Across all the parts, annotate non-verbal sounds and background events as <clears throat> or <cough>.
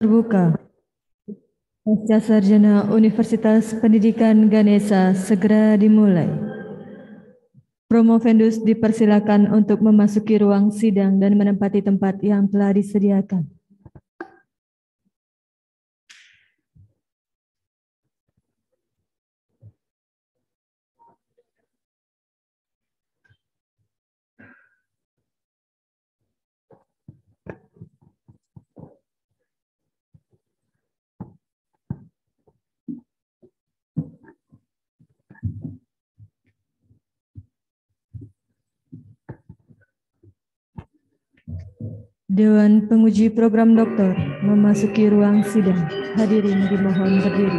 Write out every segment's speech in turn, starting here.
terbuka. Pasca Sarjana Universitas Pendidikan Ganesa segera dimulai. Promo Promovendus dipersilakan untuk memasuki ruang sidang dan menempati tempat yang telah disediakan. Dewan Penguji Program Doktor memasuki ruang sidang. Hadirin dimohon berdiri.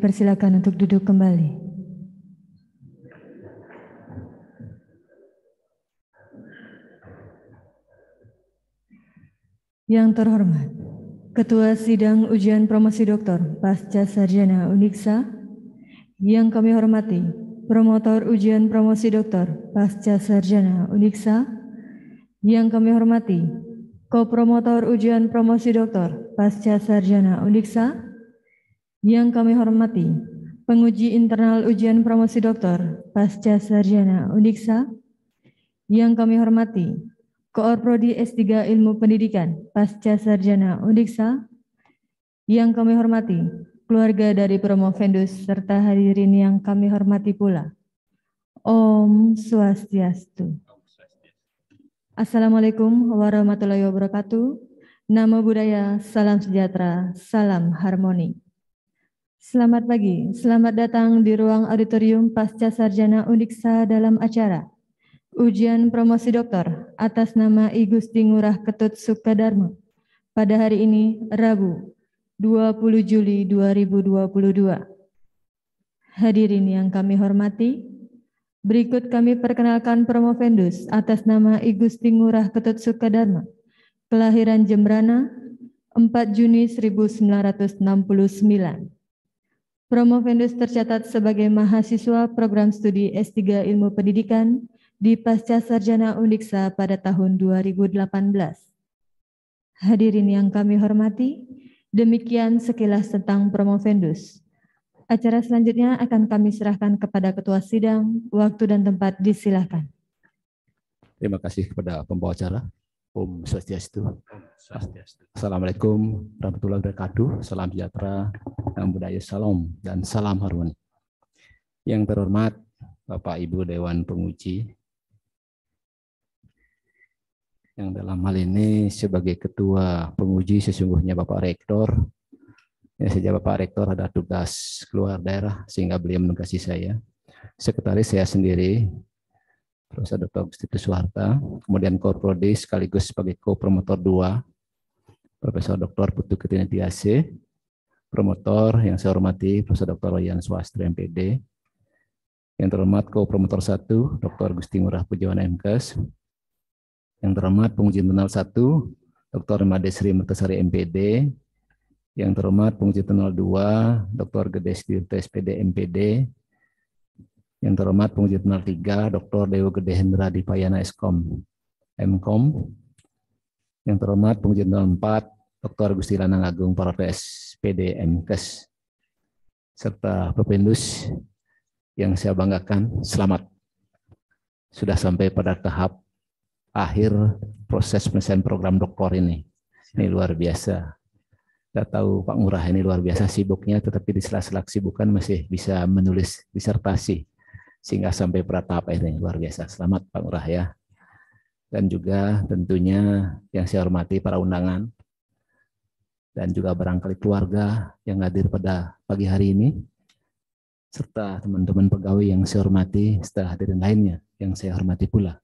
dipersilakan untuk duduk kembali. Yang terhormat, Ketua Sidang Ujian Promosi Doktor Pasca Sarjana Uniksa, yang kami hormati, Promotor Ujian Promosi Doktor Pasca Sarjana Uniksa, yang kami hormati, Kopromotor Ujian Promosi Doktor Pasca Sarjana Uniksa, yang kami hormati, penguji internal ujian promosi doktor pasca sarjana Undiksa. Yang kami hormati, prodi S3 Ilmu Pendidikan pasca sarjana Undiksa. Yang kami hormati, keluarga dari Promo Promovendus serta hadirin yang kami hormati pula. Om Swastiastu. Assalamualaikum warahmatullahi wabarakatuh. Nama budaya, salam sejahtera, salam harmoni. Selamat pagi, selamat datang di ruang auditorium Pasca Sarjana Uniksa dalam acara Ujian Promosi Doktor atas nama I Gusti Ngurah Ketut Sukadarma pada hari ini Rabu 20 Juli 2022. Hadirin yang kami hormati, berikut kami perkenalkan promovendus atas nama I Gusti Ngurah Ketut Sukadarma, kelahiran Jembrana 4 Juni 1969 Promovendus tercatat sebagai mahasiswa program studi S3 Ilmu Pendidikan di Pasca Sarjana Undiksa pada tahun 2018. Hadirin yang kami hormati, demikian sekilas tentang Promovendus. Acara selanjutnya akan kami serahkan kepada Ketua Sidang, waktu dan tempat disilahkan. Terima kasih kepada pembawa acara. Om Swastiastu. Assalamualaikum warahmatullahi wabarakatuh. Salam sejahtera, salam budaya, salam dan salam harmoni. Yang terhormat Bapak Ibu Dewan Penguji, yang dalam hal ini sebagai Ketua Penguji sesungguhnya Bapak Rektor. Ya, sejak Bapak Rektor ada tugas keluar daerah sehingga beliau menugasi saya. Sekretaris saya sendiri Prof. Dr. Gusti Suharta, kemudian Korprodi sekaligus sebagai co-promotor 2, Profesor Dr. Putu Ketini Tiasih, promotor yang saya hormati Prof. Dr. Wayan Swastri, MPD, yang terhormat co-promotor 1, Dr. Gusti Murah Pujawan MKes, yang terhormat penguji internal 1, Dr. Made Sri MPD, yang terhormat penguji internal 2, Dr. Gedes Dirte SPD MPD, yang terhormat Penguji Benar 3, Dr. Dewa Gede Hendra Dipayana Eskom, MKOM. Yang terhormat Penguji Benar 4, Dr. Gusti Lanang Agung Profes PD MKes. Serta Pepindus yang saya banggakan, selamat. Sudah sampai pada tahap akhir proses penyelesaian program doktor ini. Ini luar biasa. Kita tahu Pak Murah ini luar biasa sibuknya, tetapi di sela-sela kesibukan masih bisa menulis disertasi sehingga sampai pratap eh, ini luar biasa. Selamat Pak Murah ya. Dan juga tentunya yang saya hormati para undangan dan juga barangkali keluarga yang hadir pada pagi hari ini serta teman-teman pegawai yang saya hormati setelah hadirin lainnya yang saya hormati pula.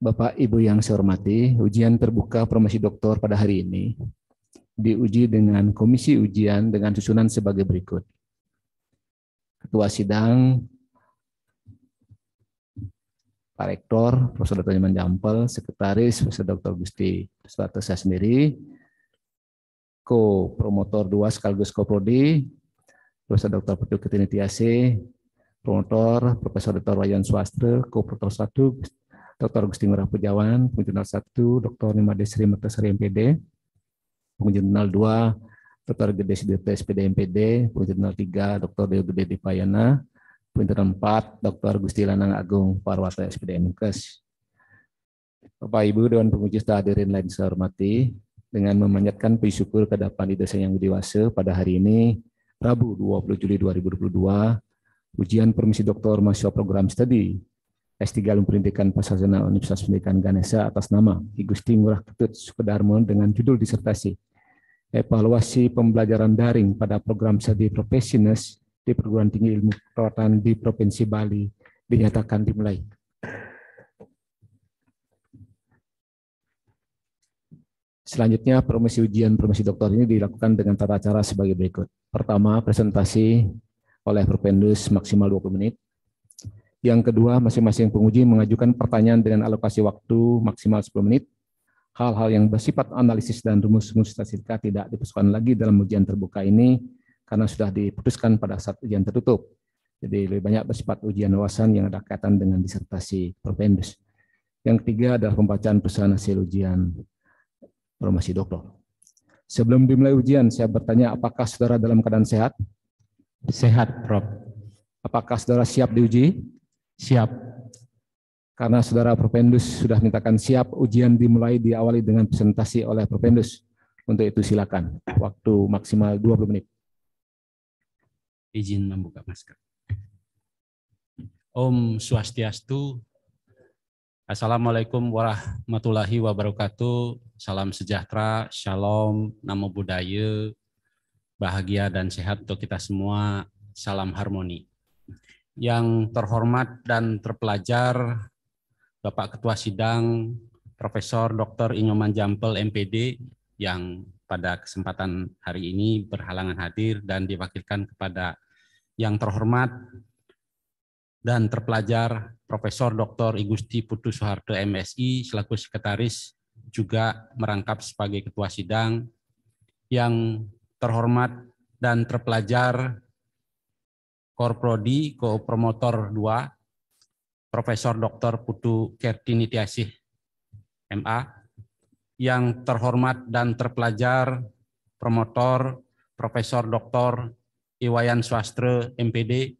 Bapak Ibu yang saya hormati, ujian terbuka promosi doktor pada hari ini diuji dengan komisi ujian dengan susunan sebagai berikut. Ketua Sidang, Pak Rektor, Profesor Dr. Nyaman Jampel, Sekretaris Profesor Dr. Gusti, Suwarto saya sendiri, Ko-Promotor 2 sekaligus co prodi Profesor Dr. Putu Ketini Promotor Profesor Dr. Wayan Swastra, Ko-Promotor 1, Dr. Gusti Ngurah Pujawan, Pengunjung 1, Dr. Nima Desri Mertasari MPD, Pengunjung 2, Dr. Gede Sidete, SPD MPD, Pungkatan 3, Dr. Deo Gede Dipayana, Pungkatan 4, Dr. Gusti Lanang Agung Parwata, SPD MKes. Bapak, Ibu, Dewan Penguji hadirin lain saya hormati, dengan memanjatkan puji syukur depan di desa yang dewasa pada hari ini, Rabu 20 Juli 2022, ujian permisi doktor mahasiswa program studi S3 Ilmu Pendidikan Pasasana Universitas Pendidikan Ganesha atas nama I Ngurah Ketut Sukedarmon dengan judul disertasi evaluasi pembelajaran daring pada program studi profesionis di perguruan tinggi ilmu kedokteran di Provinsi Bali dinyatakan dimulai. Selanjutnya, promosi ujian promosi doktor ini dilakukan dengan tata cara sebagai berikut. Pertama, presentasi oleh Propendus maksimal 20 menit. Yang kedua, masing-masing penguji mengajukan pertanyaan dengan alokasi waktu maksimal 10 menit hal-hal yang bersifat analisis dan rumus-rumus statistika tidak dipersoalkan lagi dalam ujian terbuka ini karena sudah diputuskan pada saat ujian tertutup. Jadi lebih banyak bersifat ujian wawasan yang ada kaitan dengan disertasi propendus. Yang ketiga adalah pembacaan pesan hasil ujian promosi doktor. Sebelum dimulai ujian, saya bertanya apakah saudara dalam keadaan sehat? Sehat, Prof. Apakah saudara siap diuji? Siap. Karena saudara Propendus sudah mintakan siap, ujian dimulai diawali dengan presentasi oleh Propendus. Untuk itu silakan, waktu maksimal 20 menit. Izin membuka masker. Om Swastiastu, Assalamualaikum warahmatullahi wabarakatuh, salam sejahtera, shalom, namo buddhaya, bahagia dan sehat untuk kita semua, salam harmoni. Yang terhormat dan terpelajar Bapak Ketua Sidang Profesor Dr. Inyoman Jampel MPD yang pada kesempatan hari ini berhalangan hadir dan diwakilkan kepada yang terhormat dan terpelajar Profesor Dr. Igusti Putu Soeharto MSI selaku sekretaris juga merangkap sebagai ketua sidang yang terhormat dan terpelajar Korprodi Kopromotor 2 Profesor Dr. Putu Tiasih, MA, yang terhormat dan terpelajar, promotor Profesor Dr. Iwayan Swastre, MPD,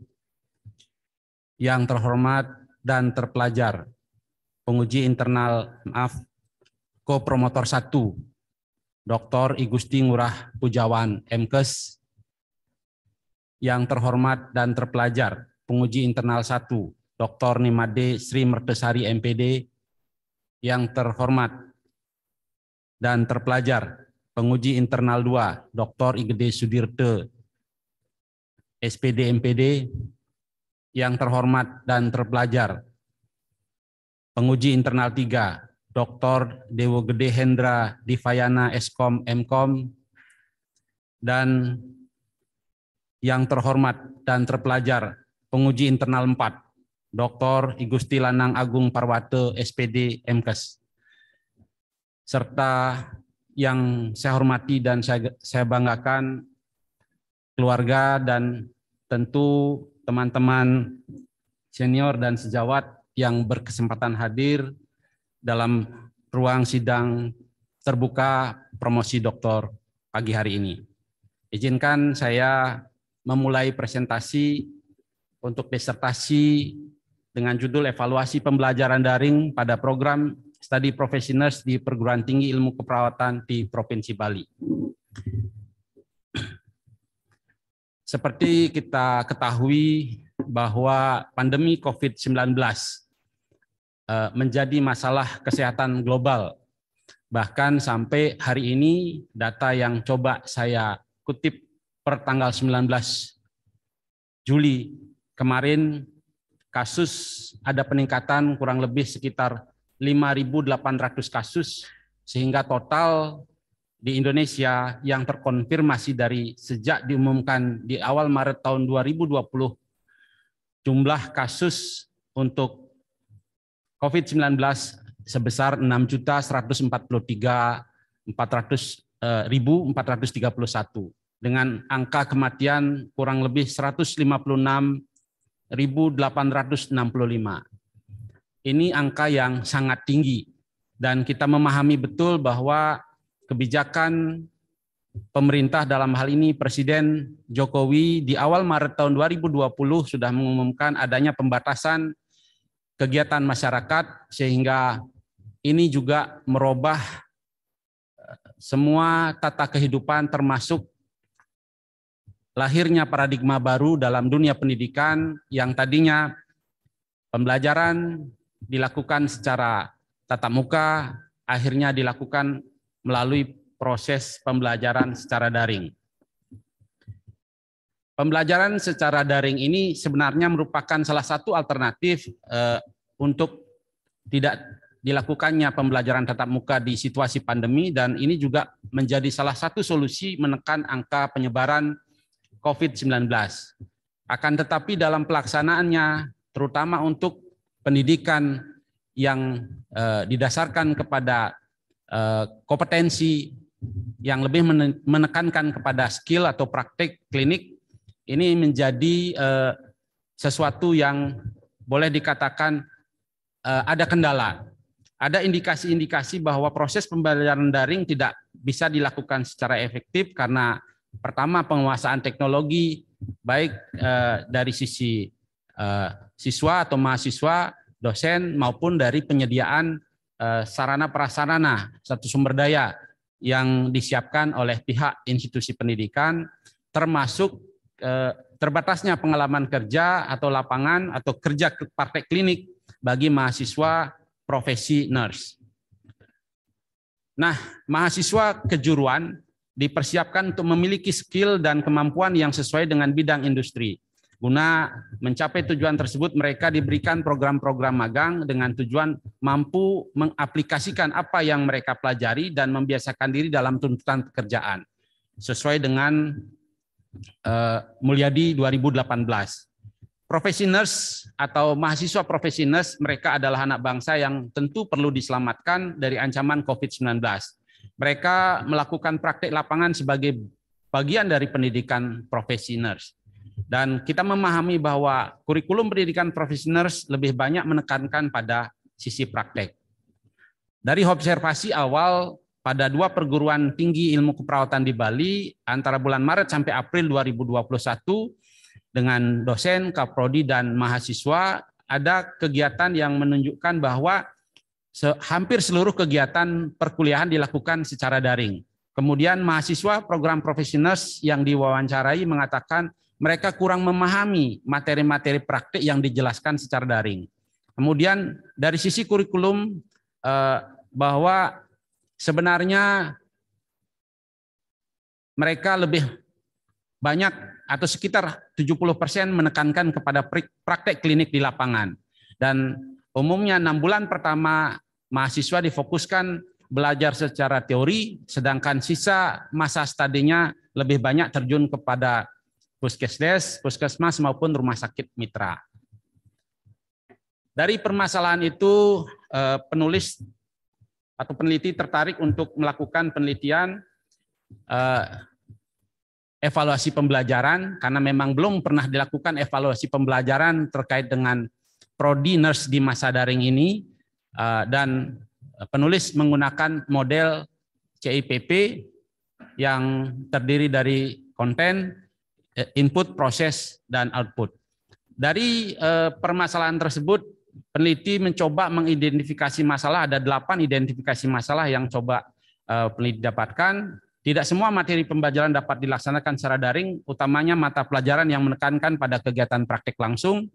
yang terhormat dan terpelajar, penguji internal, maaf, ko-promotor 1, Dr. Igusti Ngurah Pujawan, MKes, yang terhormat dan terpelajar, penguji internal Satu. Dr. Nimade Sri Mertesari MPD yang terhormat dan terpelajar penguji internal 2 Dr. Igede Sudirte SPD MPD yang terhormat dan terpelajar penguji internal 3 Dr. Dewo Gede Hendra Divayana Eskom MKOM dan yang terhormat dan terpelajar penguji internal 4 Dr. Igusti Lanang Agung Parwate, SPD MKes. Serta yang saya hormati dan saya, saya banggakan keluarga dan tentu teman-teman senior dan sejawat yang berkesempatan hadir dalam ruang sidang terbuka promosi doktor pagi hari ini. Izinkan saya memulai presentasi untuk disertasi dengan judul Evaluasi Pembelajaran Daring pada Program Studi Profesioners di Perguruan Tinggi Ilmu Keperawatan di Provinsi Bali. Seperti kita ketahui bahwa pandemi COVID-19 eh, menjadi masalah kesehatan global. Bahkan sampai hari ini data yang coba saya kutip per tanggal 19 Juli kemarin kasus ada peningkatan kurang lebih sekitar 5.800 kasus sehingga total di Indonesia yang terkonfirmasi dari sejak diumumkan di awal Maret tahun 2020 jumlah kasus untuk COVID-19 sebesar 6.143.431 eh, dengan angka kematian kurang lebih 156 1865. Ini angka yang sangat tinggi dan kita memahami betul bahwa kebijakan pemerintah dalam hal ini Presiden Jokowi di awal Maret tahun 2020 sudah mengumumkan adanya pembatasan kegiatan masyarakat sehingga ini juga merubah eh, semua tata kehidupan termasuk lahirnya paradigma baru dalam dunia pendidikan yang tadinya pembelajaran dilakukan secara tatap muka, akhirnya dilakukan melalui proses pembelajaran secara daring. Pembelajaran secara daring ini sebenarnya merupakan salah satu alternatif eh, untuk tidak dilakukannya pembelajaran tatap muka di situasi pandemi dan ini juga menjadi salah satu solusi menekan angka penyebaran COVID-19. Akan tetapi dalam pelaksanaannya, terutama untuk pendidikan yang eh, didasarkan kepada eh, kompetensi yang lebih menekankan kepada skill atau praktik klinik, ini menjadi eh, sesuatu yang boleh dikatakan eh, ada kendala. Ada indikasi-indikasi bahwa proses pembelajaran daring tidak bisa dilakukan secara efektif karena pertama penguasaan teknologi baik eh, dari sisi eh, siswa atau mahasiswa, dosen maupun dari penyediaan eh, sarana prasarana satu sumber daya yang disiapkan oleh pihak institusi pendidikan termasuk eh, terbatasnya pengalaman kerja atau lapangan atau kerja partai klinik bagi mahasiswa profesi nurse. Nah, mahasiswa kejuruan dipersiapkan untuk memiliki skill dan kemampuan yang sesuai dengan bidang industri. Guna mencapai tujuan tersebut, mereka diberikan program-program magang dengan tujuan mampu mengaplikasikan apa yang mereka pelajari dan membiasakan diri dalam tuntutan pekerjaan. Sesuai dengan uh, Mulyadi 2018. Profesi nurse atau mahasiswa profesi nurse mereka adalah anak bangsa yang tentu perlu diselamatkan dari ancaman COVID-19. Mereka melakukan praktik lapangan sebagai bagian dari pendidikan profesi nurse. Dan kita memahami bahwa kurikulum pendidikan profesi nurse lebih banyak menekankan pada sisi praktek. Dari observasi awal, pada dua perguruan tinggi ilmu keperawatan di Bali antara bulan Maret sampai April 2021 dengan dosen, kaprodi, dan mahasiswa ada kegiatan yang menunjukkan bahwa hampir seluruh kegiatan perkuliahan dilakukan secara daring. Kemudian mahasiswa program profesional yang diwawancarai mengatakan mereka kurang memahami materi-materi praktik yang dijelaskan secara daring. Kemudian dari sisi kurikulum eh, bahwa sebenarnya mereka lebih banyak atau sekitar 70% menekankan kepada praktek klinik di lapangan. Dan umumnya enam bulan pertama mahasiswa difokuskan belajar secara teori, sedangkan sisa masa studinya lebih banyak terjun kepada puskesdes, puskesmas maupun rumah sakit mitra. Dari permasalahan itu, eh, penulis atau peneliti tertarik untuk melakukan penelitian eh, evaluasi pembelajaran karena memang belum pernah dilakukan evaluasi pembelajaran terkait dengan prodi nurse di masa daring ini Eh, dan penulis menggunakan model CIPP yang terdiri dari konten, eh, input, proses, dan output. Dari eh, permasalahan tersebut, peneliti mencoba mengidentifikasi masalah. Ada delapan identifikasi masalah yang coba peneliti dapatkan. Tidak semua materi pembelajaran dapat dilaksanakan secara daring, utamanya mata pelajaran yang menekankan pada kegiatan praktik langsung,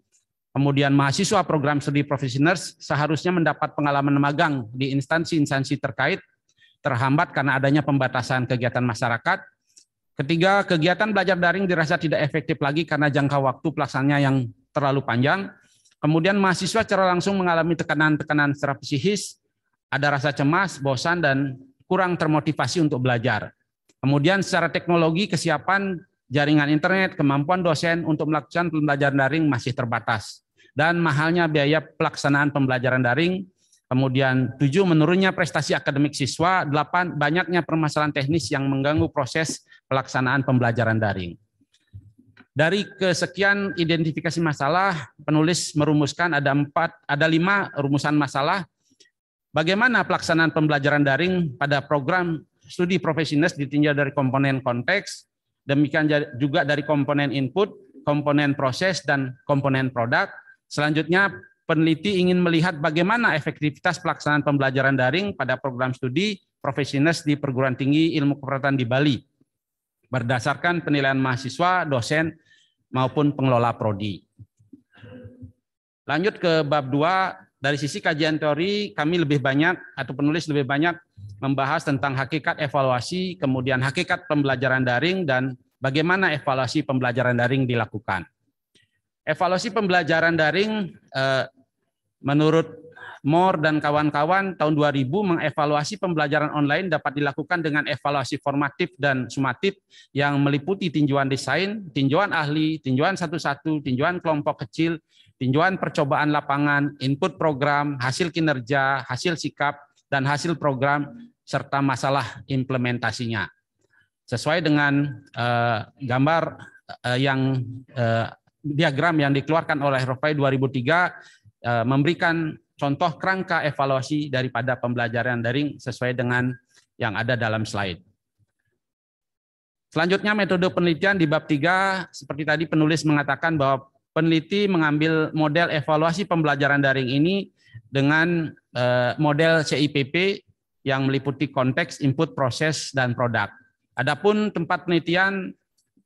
Kemudian mahasiswa program studi profesi nurse seharusnya mendapat pengalaman magang di instansi-instansi terkait terhambat karena adanya pembatasan kegiatan masyarakat. Ketiga, kegiatan belajar daring dirasa tidak efektif lagi karena jangka waktu pelaksananya yang terlalu panjang. Kemudian mahasiswa secara langsung mengalami tekanan-tekanan secara psikis, ada rasa cemas, bosan, dan kurang termotivasi untuk belajar. Kemudian secara teknologi kesiapan jaringan internet, kemampuan dosen untuk melakukan pembelajaran daring masih terbatas. Dan mahalnya biaya pelaksanaan pembelajaran daring, kemudian tujuh menurunnya prestasi akademik siswa, delapan banyaknya permasalahan teknis yang mengganggu proses pelaksanaan pembelajaran daring. Dari kesekian identifikasi masalah, penulis merumuskan ada empat, ada lima rumusan masalah. Bagaimana pelaksanaan pembelajaran daring pada program studi profesional ditinjau dari komponen konteks, Demikian juga dari komponen input, komponen proses, dan komponen produk. Selanjutnya, peneliti ingin melihat bagaimana efektivitas pelaksanaan pembelajaran daring pada program studi profesional di perguruan tinggi ilmu keperawatan di Bali berdasarkan penilaian mahasiswa, dosen, maupun pengelola prodi. Lanjut ke bab dua dari sisi kajian teori kami lebih banyak atau penulis lebih banyak membahas tentang hakikat evaluasi, kemudian hakikat pembelajaran daring, dan bagaimana evaluasi pembelajaran daring dilakukan. Evaluasi pembelajaran daring eh, menurut Moore dan kawan-kawan tahun 2000 mengevaluasi pembelajaran online dapat dilakukan dengan evaluasi formatif dan sumatif yang meliputi tinjauan desain, tinjauan ahli, tinjauan satu-satu, tinjauan kelompok kecil, tinjauan percobaan lapangan, input program, hasil kinerja, hasil sikap, dan hasil program serta masalah implementasinya. Sesuai dengan eh, gambar eh, yang eh, diagram yang dikeluarkan oleh Rofai 2003 eh, memberikan contoh kerangka evaluasi daripada pembelajaran daring sesuai dengan yang ada dalam slide. Selanjutnya metode penelitian di bab 3 seperti tadi penulis mengatakan bahwa peneliti mengambil model evaluasi pembelajaran daring ini dengan eh, model CIPP yang meliputi konteks, input, proses, dan produk. Adapun tempat penelitian,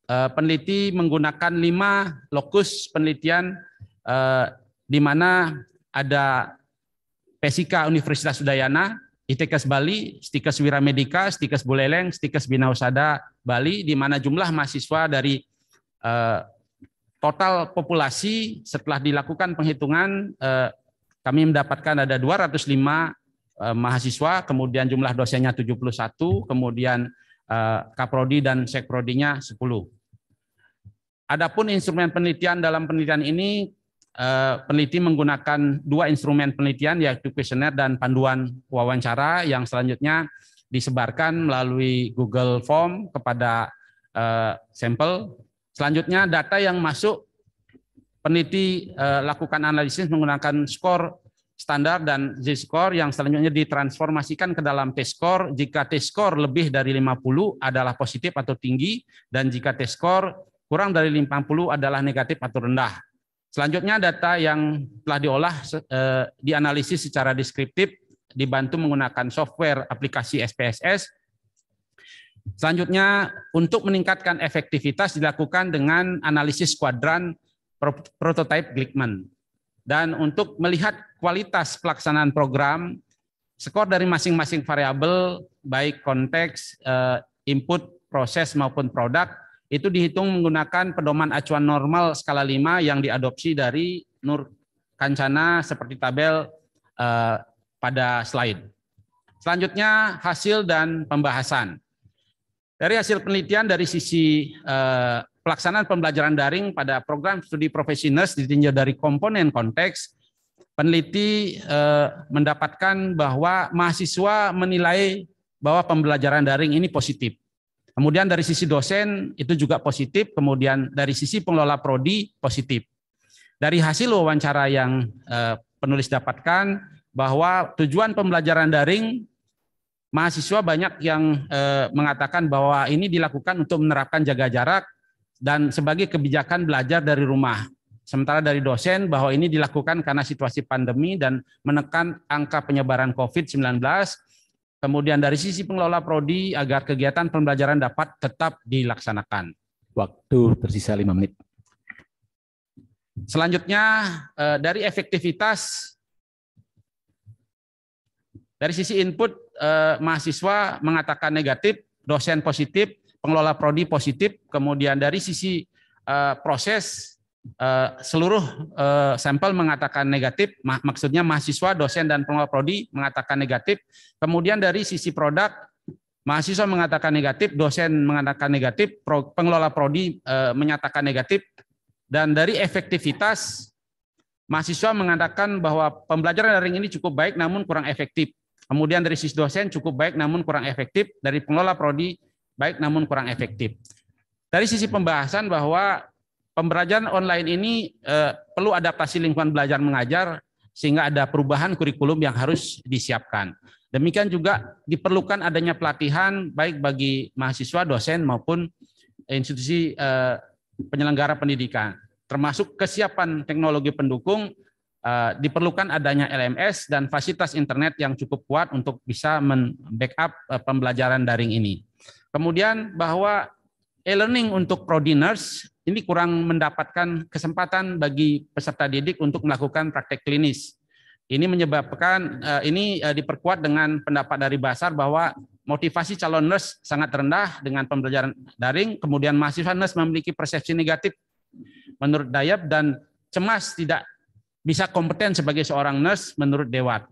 eh, peneliti menggunakan lima lokus penelitian eh, di mana ada Pesika Universitas Udayana, ITKES Bali, STIKES Wiramedika, STIKES Buleleng, STIKES Binausada Bali, di mana jumlah mahasiswa dari eh, total populasi setelah dilakukan penghitungan kami mendapatkan ada 205 Eh, mahasiswa, kemudian jumlah dosennya 71, kemudian eh, kaprodi dan sekprodinya 10. Adapun instrumen penelitian dalam penelitian ini eh, peneliti menggunakan dua instrumen penelitian yaitu kuesioner dan panduan wawancara yang selanjutnya disebarkan melalui Google Form kepada sampel. Selanjutnya data yang masuk peneliti lakukan analisis menggunakan skor standar dan Z-score yang selanjutnya ditransformasikan ke dalam T-score. Jika T-score lebih dari 50 adalah positif atau tinggi, dan jika T-score kurang dari 50 adalah negatif atau rendah. Selanjutnya data yang telah diolah eh, dianalisis secara deskriptif dibantu menggunakan software aplikasi SPSS. Selanjutnya untuk meningkatkan efektivitas dilakukan dengan analisis kuadran prototipe Glickman. Dan untuk melihat kualitas pelaksanaan program, skor dari masing-masing variabel baik konteks, eh, input, proses maupun produk itu dihitung menggunakan pedoman acuan normal skala 5 yang diadopsi dari Nur Kancana seperti tabel eh, pada slide. Selanjutnya hasil dan pembahasan. Dari hasil penelitian dari sisi eh, pelaksanaan pembelajaran daring pada program studi profesi nurse ditinjau dari komponen konteks, peneliti eh, mendapatkan bahwa mahasiswa menilai bahwa pembelajaran daring ini positif. Kemudian dari sisi dosen itu juga positif, kemudian dari sisi pengelola prodi positif. Dari hasil wawancara yang eh, penulis dapatkan bahwa tujuan pembelajaran daring mahasiswa banyak yang eh, mengatakan bahwa ini dilakukan untuk menerapkan jaga jarak dan sebagai kebijakan belajar dari rumah. Sementara dari dosen bahwa ini dilakukan karena situasi pandemi dan menekan angka penyebaran COVID-19. Kemudian dari sisi pengelola prodi agar kegiatan pembelajaran dapat tetap dilaksanakan. Waktu tersisa lima menit. Selanjutnya eh, dari efektivitas dari sisi input eh, mahasiswa mengatakan negatif, dosen positif, pengelola prodi positif, kemudian dari sisi uh, proses uh, seluruh uh, sampel mengatakan negatif, mak maksudnya mahasiswa, dosen dan pengelola prodi mengatakan negatif. Kemudian dari sisi produk mahasiswa mengatakan negatif, dosen mengatakan negatif, pro pengelola prodi uh, menyatakan negatif dan dari efektivitas mahasiswa mengatakan bahwa pembelajaran daring ini cukup baik namun kurang efektif. Kemudian dari sisi dosen cukup baik namun kurang efektif. Dari pengelola prodi baik namun kurang efektif. Dari sisi pembahasan bahwa pembelajaran online ini eh, perlu adaptasi lingkungan belajar mengajar sehingga ada perubahan kurikulum yang harus disiapkan. Demikian juga diperlukan adanya pelatihan baik bagi mahasiswa, dosen maupun institusi eh, penyelenggara pendidikan, termasuk kesiapan teknologi pendukung eh, diperlukan adanya LMS dan fasilitas internet yang cukup kuat untuk bisa men-backup eh, pembelajaran daring ini. Kemudian bahwa e-learning untuk prodiners ini kurang mendapatkan kesempatan bagi peserta didik untuk melakukan praktek klinis. Ini menyebabkan eh, ini eh, diperkuat dengan pendapat dari Basar bahwa motivasi calon nurse sangat rendah dengan pembelajaran daring, kemudian mahasiswa nurse memiliki persepsi negatif menurut Dayab dan cemas tidak bisa kompeten sebagai seorang nurse menurut Dewat.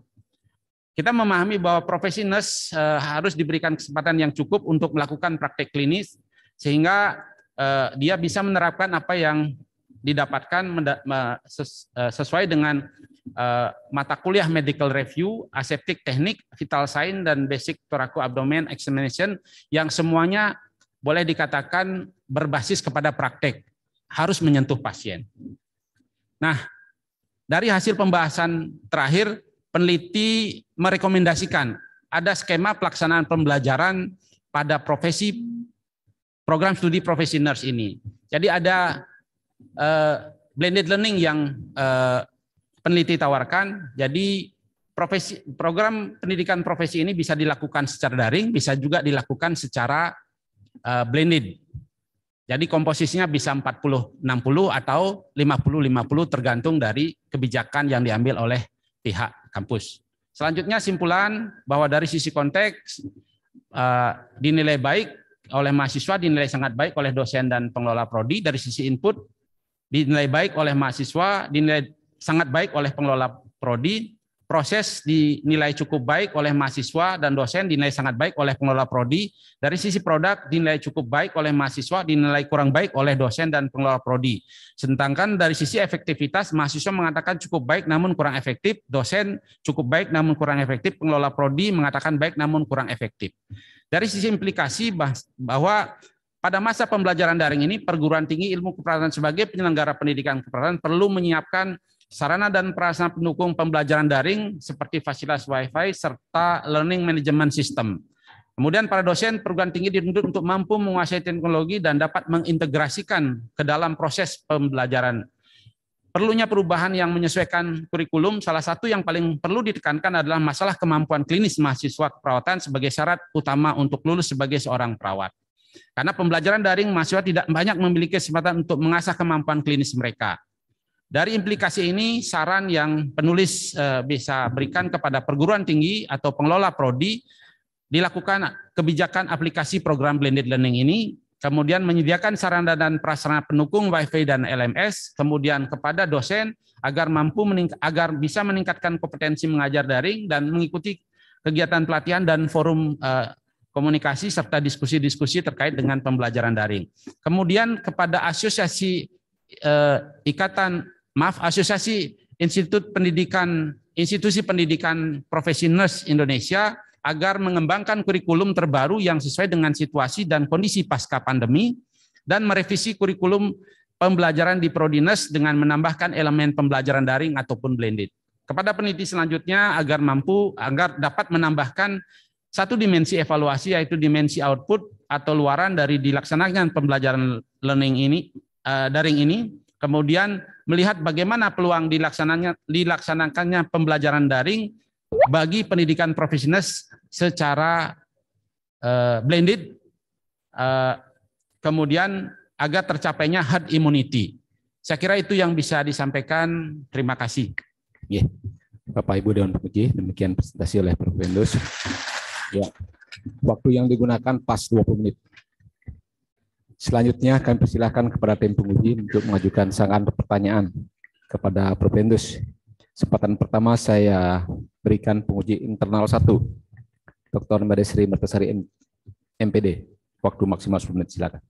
Kita memahami bahwa profesi nurse eh, harus diberikan kesempatan yang cukup untuk melakukan praktek klinis sehingga eh, dia bisa menerapkan apa yang didapatkan eh, sesuai dengan mata kuliah medical review, aseptik teknik, vital sign, dan basic thoraco abdomen examination yang semuanya boleh dikatakan berbasis kepada praktek, harus menyentuh pasien. Nah, dari hasil pembahasan terakhir, peneliti merekomendasikan ada skema pelaksanaan pembelajaran pada profesi program studi profesi nurse ini. Jadi ada uh, blended learning yang uh, peneliti tawarkan. Jadi profesi program pendidikan profesi ini bisa dilakukan secara daring, bisa juga dilakukan secara uh, blended. Jadi komposisinya bisa 40 60 atau 50 50 tergantung dari kebijakan yang diambil oleh pihak kampus. Selanjutnya simpulan bahwa dari sisi konteks eh, dinilai baik oleh mahasiswa, dinilai sangat baik oleh dosen dan pengelola prodi. Dari sisi input dinilai baik oleh mahasiswa, dinilai sangat baik oleh pengelola prodi proses dinilai cukup baik oleh mahasiswa dan dosen dinilai sangat baik oleh pengelola prodi. Dari sisi produk dinilai cukup baik oleh mahasiswa, dinilai kurang baik oleh dosen dan pengelola prodi. Sedangkan dari sisi efektivitas mahasiswa mengatakan cukup baik namun kurang efektif, dosen cukup baik namun kurang efektif, pengelola prodi mengatakan baik namun kurang efektif. Dari sisi implikasi bahwa pada masa pembelajaran daring ini perguruan tinggi ilmu keperawatan sebagai penyelenggara pendidikan keperawatan perlu menyiapkan sarana dan prasarana pendukung pembelajaran daring seperti fasilitas Wi-Fi serta learning management system. Kemudian para dosen perguruan tinggi dituntut untuk mampu menguasai teknologi dan dapat mengintegrasikan ke dalam proses pembelajaran. Perlunya perubahan yang menyesuaikan kurikulum, salah satu yang paling perlu ditekankan adalah masalah kemampuan klinis mahasiswa keperawatan sebagai syarat utama untuk lulus sebagai seorang perawat. Karena pembelajaran daring, mahasiswa tidak banyak memiliki kesempatan untuk mengasah kemampuan klinis mereka. Dari implikasi ini, saran yang penulis eh, bisa berikan kepada perguruan tinggi atau pengelola prodi dilakukan kebijakan aplikasi program blended learning ini, kemudian menyediakan sarana dan prasarana pendukung WiFi dan LMS, kemudian kepada dosen agar mampu agar bisa meningkatkan kompetensi mengajar daring dan mengikuti kegiatan pelatihan dan forum eh, komunikasi serta diskusi-diskusi terkait dengan pembelajaran daring. Kemudian kepada asosiasi eh, ikatan maaf Asosiasi Institut Pendidikan Institusi Pendidikan Profesi Nurse Indonesia agar mengembangkan kurikulum terbaru yang sesuai dengan situasi dan kondisi pasca pandemi dan merevisi kurikulum pembelajaran di Prodines dengan menambahkan elemen pembelajaran daring ataupun blended. Kepada peneliti selanjutnya agar mampu agar dapat menambahkan satu dimensi evaluasi yaitu dimensi output atau luaran dari dilaksanakan pembelajaran learning ini uh, daring ini Kemudian melihat bagaimana peluang dilaksanakannya, dilaksanakannya pembelajaran daring bagi pendidikan profesional secara uh, blended, uh, kemudian agar tercapainya herd immunity. Saya kira itu yang bisa disampaikan. Terima kasih. Yeah. Bapak Ibu Dewan Pemuji, demikian presentasi oleh Prof. Wendus. Ya. Waktu yang digunakan pas 20 menit. Selanjutnya kami persilahkan kepada tim penguji untuk mengajukan sangkaan pertanyaan kepada propendus. Sempatan pertama saya berikan penguji internal 1, Dr. Madesri Mertesari MPD. Waktu maksimal 10 menit, silakan.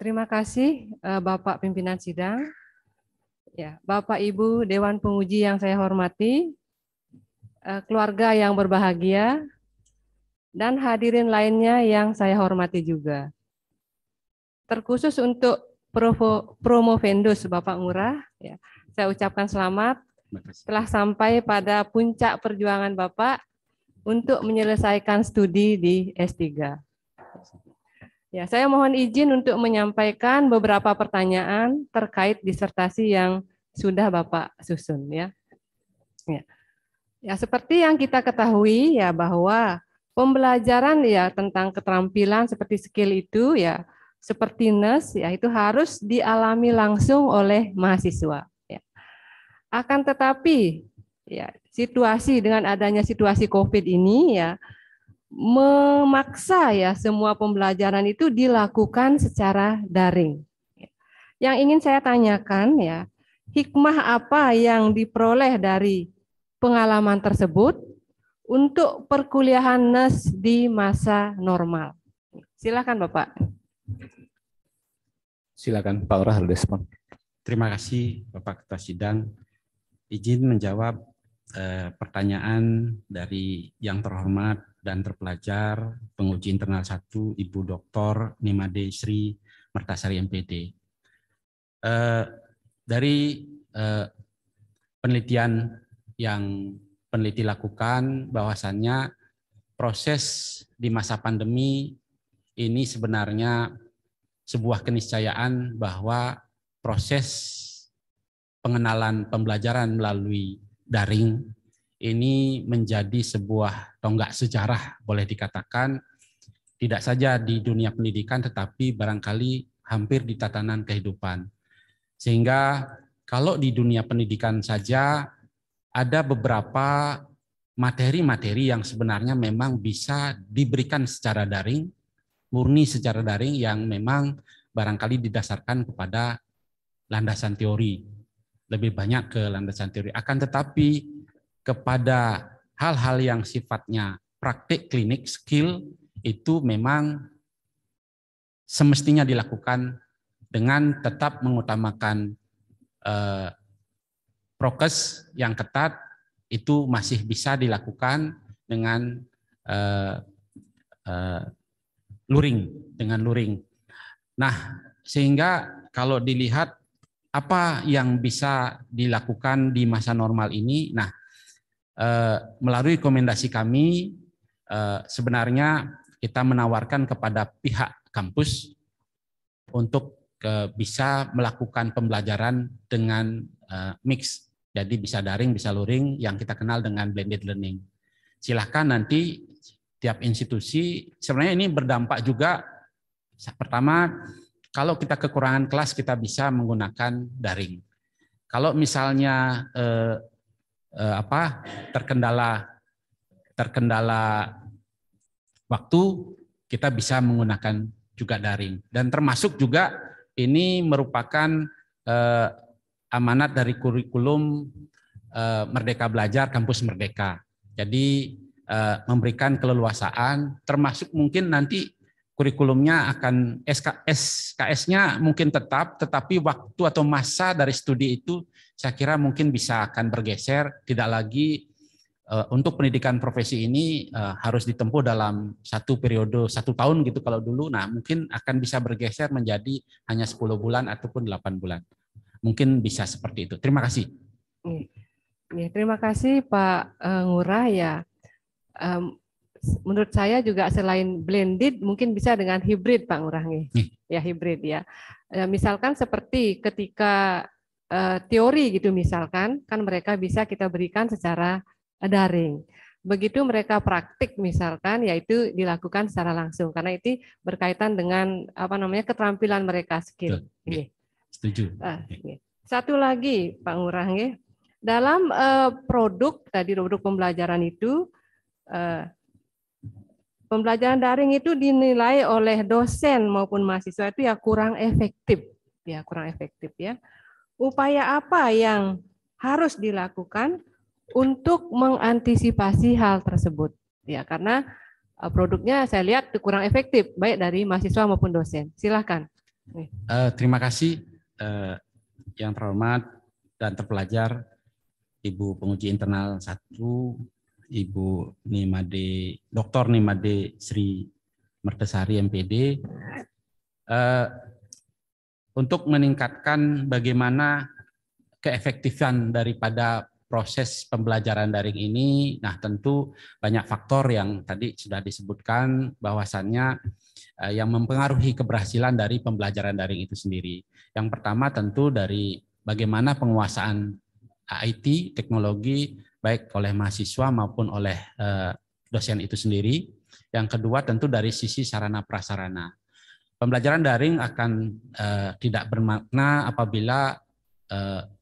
Terima kasih eh, Bapak Pimpinan Sidang. Ya, Bapak Ibu Dewan Penguji yang saya hormati, eh, keluarga yang berbahagia, dan hadirin lainnya yang saya hormati juga. Terkhusus untuk Provo, Promo Vendus Bapak Murah, ya, saya ucapkan selamat telah sampai pada puncak perjuangan Bapak untuk menyelesaikan studi di S3. Ya, saya mohon izin untuk menyampaikan beberapa pertanyaan terkait disertasi yang sudah Bapak susun ya. Ya. Ya, seperti yang kita ketahui ya bahwa Pembelajaran ya tentang keterampilan seperti skill itu ya seperti nurse ya itu harus dialami langsung oleh mahasiswa. Ya. Akan tetapi ya situasi dengan adanya situasi COVID ini ya memaksa ya semua pembelajaran itu dilakukan secara daring. Yang ingin saya tanyakan ya hikmah apa yang diperoleh dari pengalaman tersebut untuk perkuliahan NES di masa normal. Silakan Bapak. Silakan Pak Orah respon. Terima kasih Bapak Ketua Sidang. Izin menjawab eh, pertanyaan dari yang terhormat dan terpelajar penguji internal satu, Ibu Dr. Nimade Sri Mertasari MPD. Eh, dari eh, penelitian yang peneliti lakukan bahwasannya proses di masa pandemi ini sebenarnya sebuah keniscayaan bahwa proses pengenalan pembelajaran melalui daring ini menjadi sebuah tonggak sejarah boleh dikatakan tidak saja di dunia pendidikan tetapi barangkali hampir di tatanan kehidupan. Sehingga kalau di dunia pendidikan saja ada beberapa materi-materi yang sebenarnya memang bisa diberikan secara daring, murni secara daring yang memang barangkali didasarkan kepada landasan teori, lebih banyak ke landasan teori. Akan tetapi kepada hal-hal yang sifatnya praktik klinik, skill, itu memang semestinya dilakukan dengan tetap mengutamakan eh, prokes yang ketat itu masih bisa dilakukan dengan uh, uh, luring, dengan luring. Nah, sehingga kalau dilihat apa yang bisa dilakukan di masa normal ini, nah uh, melalui rekomendasi kami uh, sebenarnya kita menawarkan kepada pihak kampus untuk bisa melakukan pembelajaran dengan mix jadi bisa daring, bisa luring yang kita kenal dengan blended learning. Silahkan nanti tiap institusi, sebenarnya ini berdampak juga. Pertama, kalau kita kekurangan kelas kita bisa menggunakan daring. Kalau misalnya eh, eh, apa terkendala terkendala waktu, kita bisa menggunakan juga daring. Dan termasuk juga ini merupakan eh, amanat dari kurikulum eh, Merdeka Belajar Kampus Merdeka. Jadi eh, memberikan keleluasaan termasuk mungkin nanti kurikulumnya akan SKS nya mungkin tetap tetapi waktu atau masa dari studi itu saya kira mungkin bisa akan bergeser tidak lagi eh, untuk pendidikan profesi ini harus ditempuh dalam satu periode satu tahun gitu kalau dulu nah mungkin akan bisa bergeser menjadi hanya 10 bulan ataupun 8 bulan. Mungkin bisa seperti itu. Terima kasih. Ya, terima kasih Pak eh, Ngurah ya. Um, menurut saya juga selain blended mungkin bisa dengan hybrid, Pak Ngurah nih. Hmm. Ya hybrid ya. ya. Misalkan seperti ketika uh, teori gitu misalkan kan mereka bisa kita berikan secara eh, daring. Begitu mereka praktik misalkan yaitu dilakukan secara langsung karena itu berkaitan dengan apa namanya keterampilan mereka skill. Ini. Iya. Setuju. Ah, okay. Iya. Satu lagi, Pak Ngurah, dalam uh, produk tadi produk pembelajaran itu uh, pembelajaran daring itu dinilai oleh dosen maupun mahasiswa itu ya kurang efektif, ya kurang efektif ya. Upaya apa yang harus dilakukan untuk mengantisipasi hal tersebut? Ya karena eh, produknya saya lihat kurang efektif baik dari mahasiswa maupun dosen. Silahkan. Uh, terima kasih eh, yang terhormat dan terpelajar Ibu penguji internal 1, Ibu Nimade, Dr. Nimade Sri Mertesari MPD, eh, untuk meningkatkan bagaimana keefektifan daripada proses pembelajaran daring ini, nah tentu banyak faktor yang tadi sudah disebutkan bahwasannya Eh, yang mempengaruhi keberhasilan dari pembelajaran daring itu sendiri. Yang pertama tentu dari bagaimana penguasaan eh, IT, teknologi, baik oleh mahasiswa maupun oleh eh, dosen itu sendiri. Yang kedua tentu dari sisi sarana-prasarana. Pembelajaran daring akan tidak bermakna apabila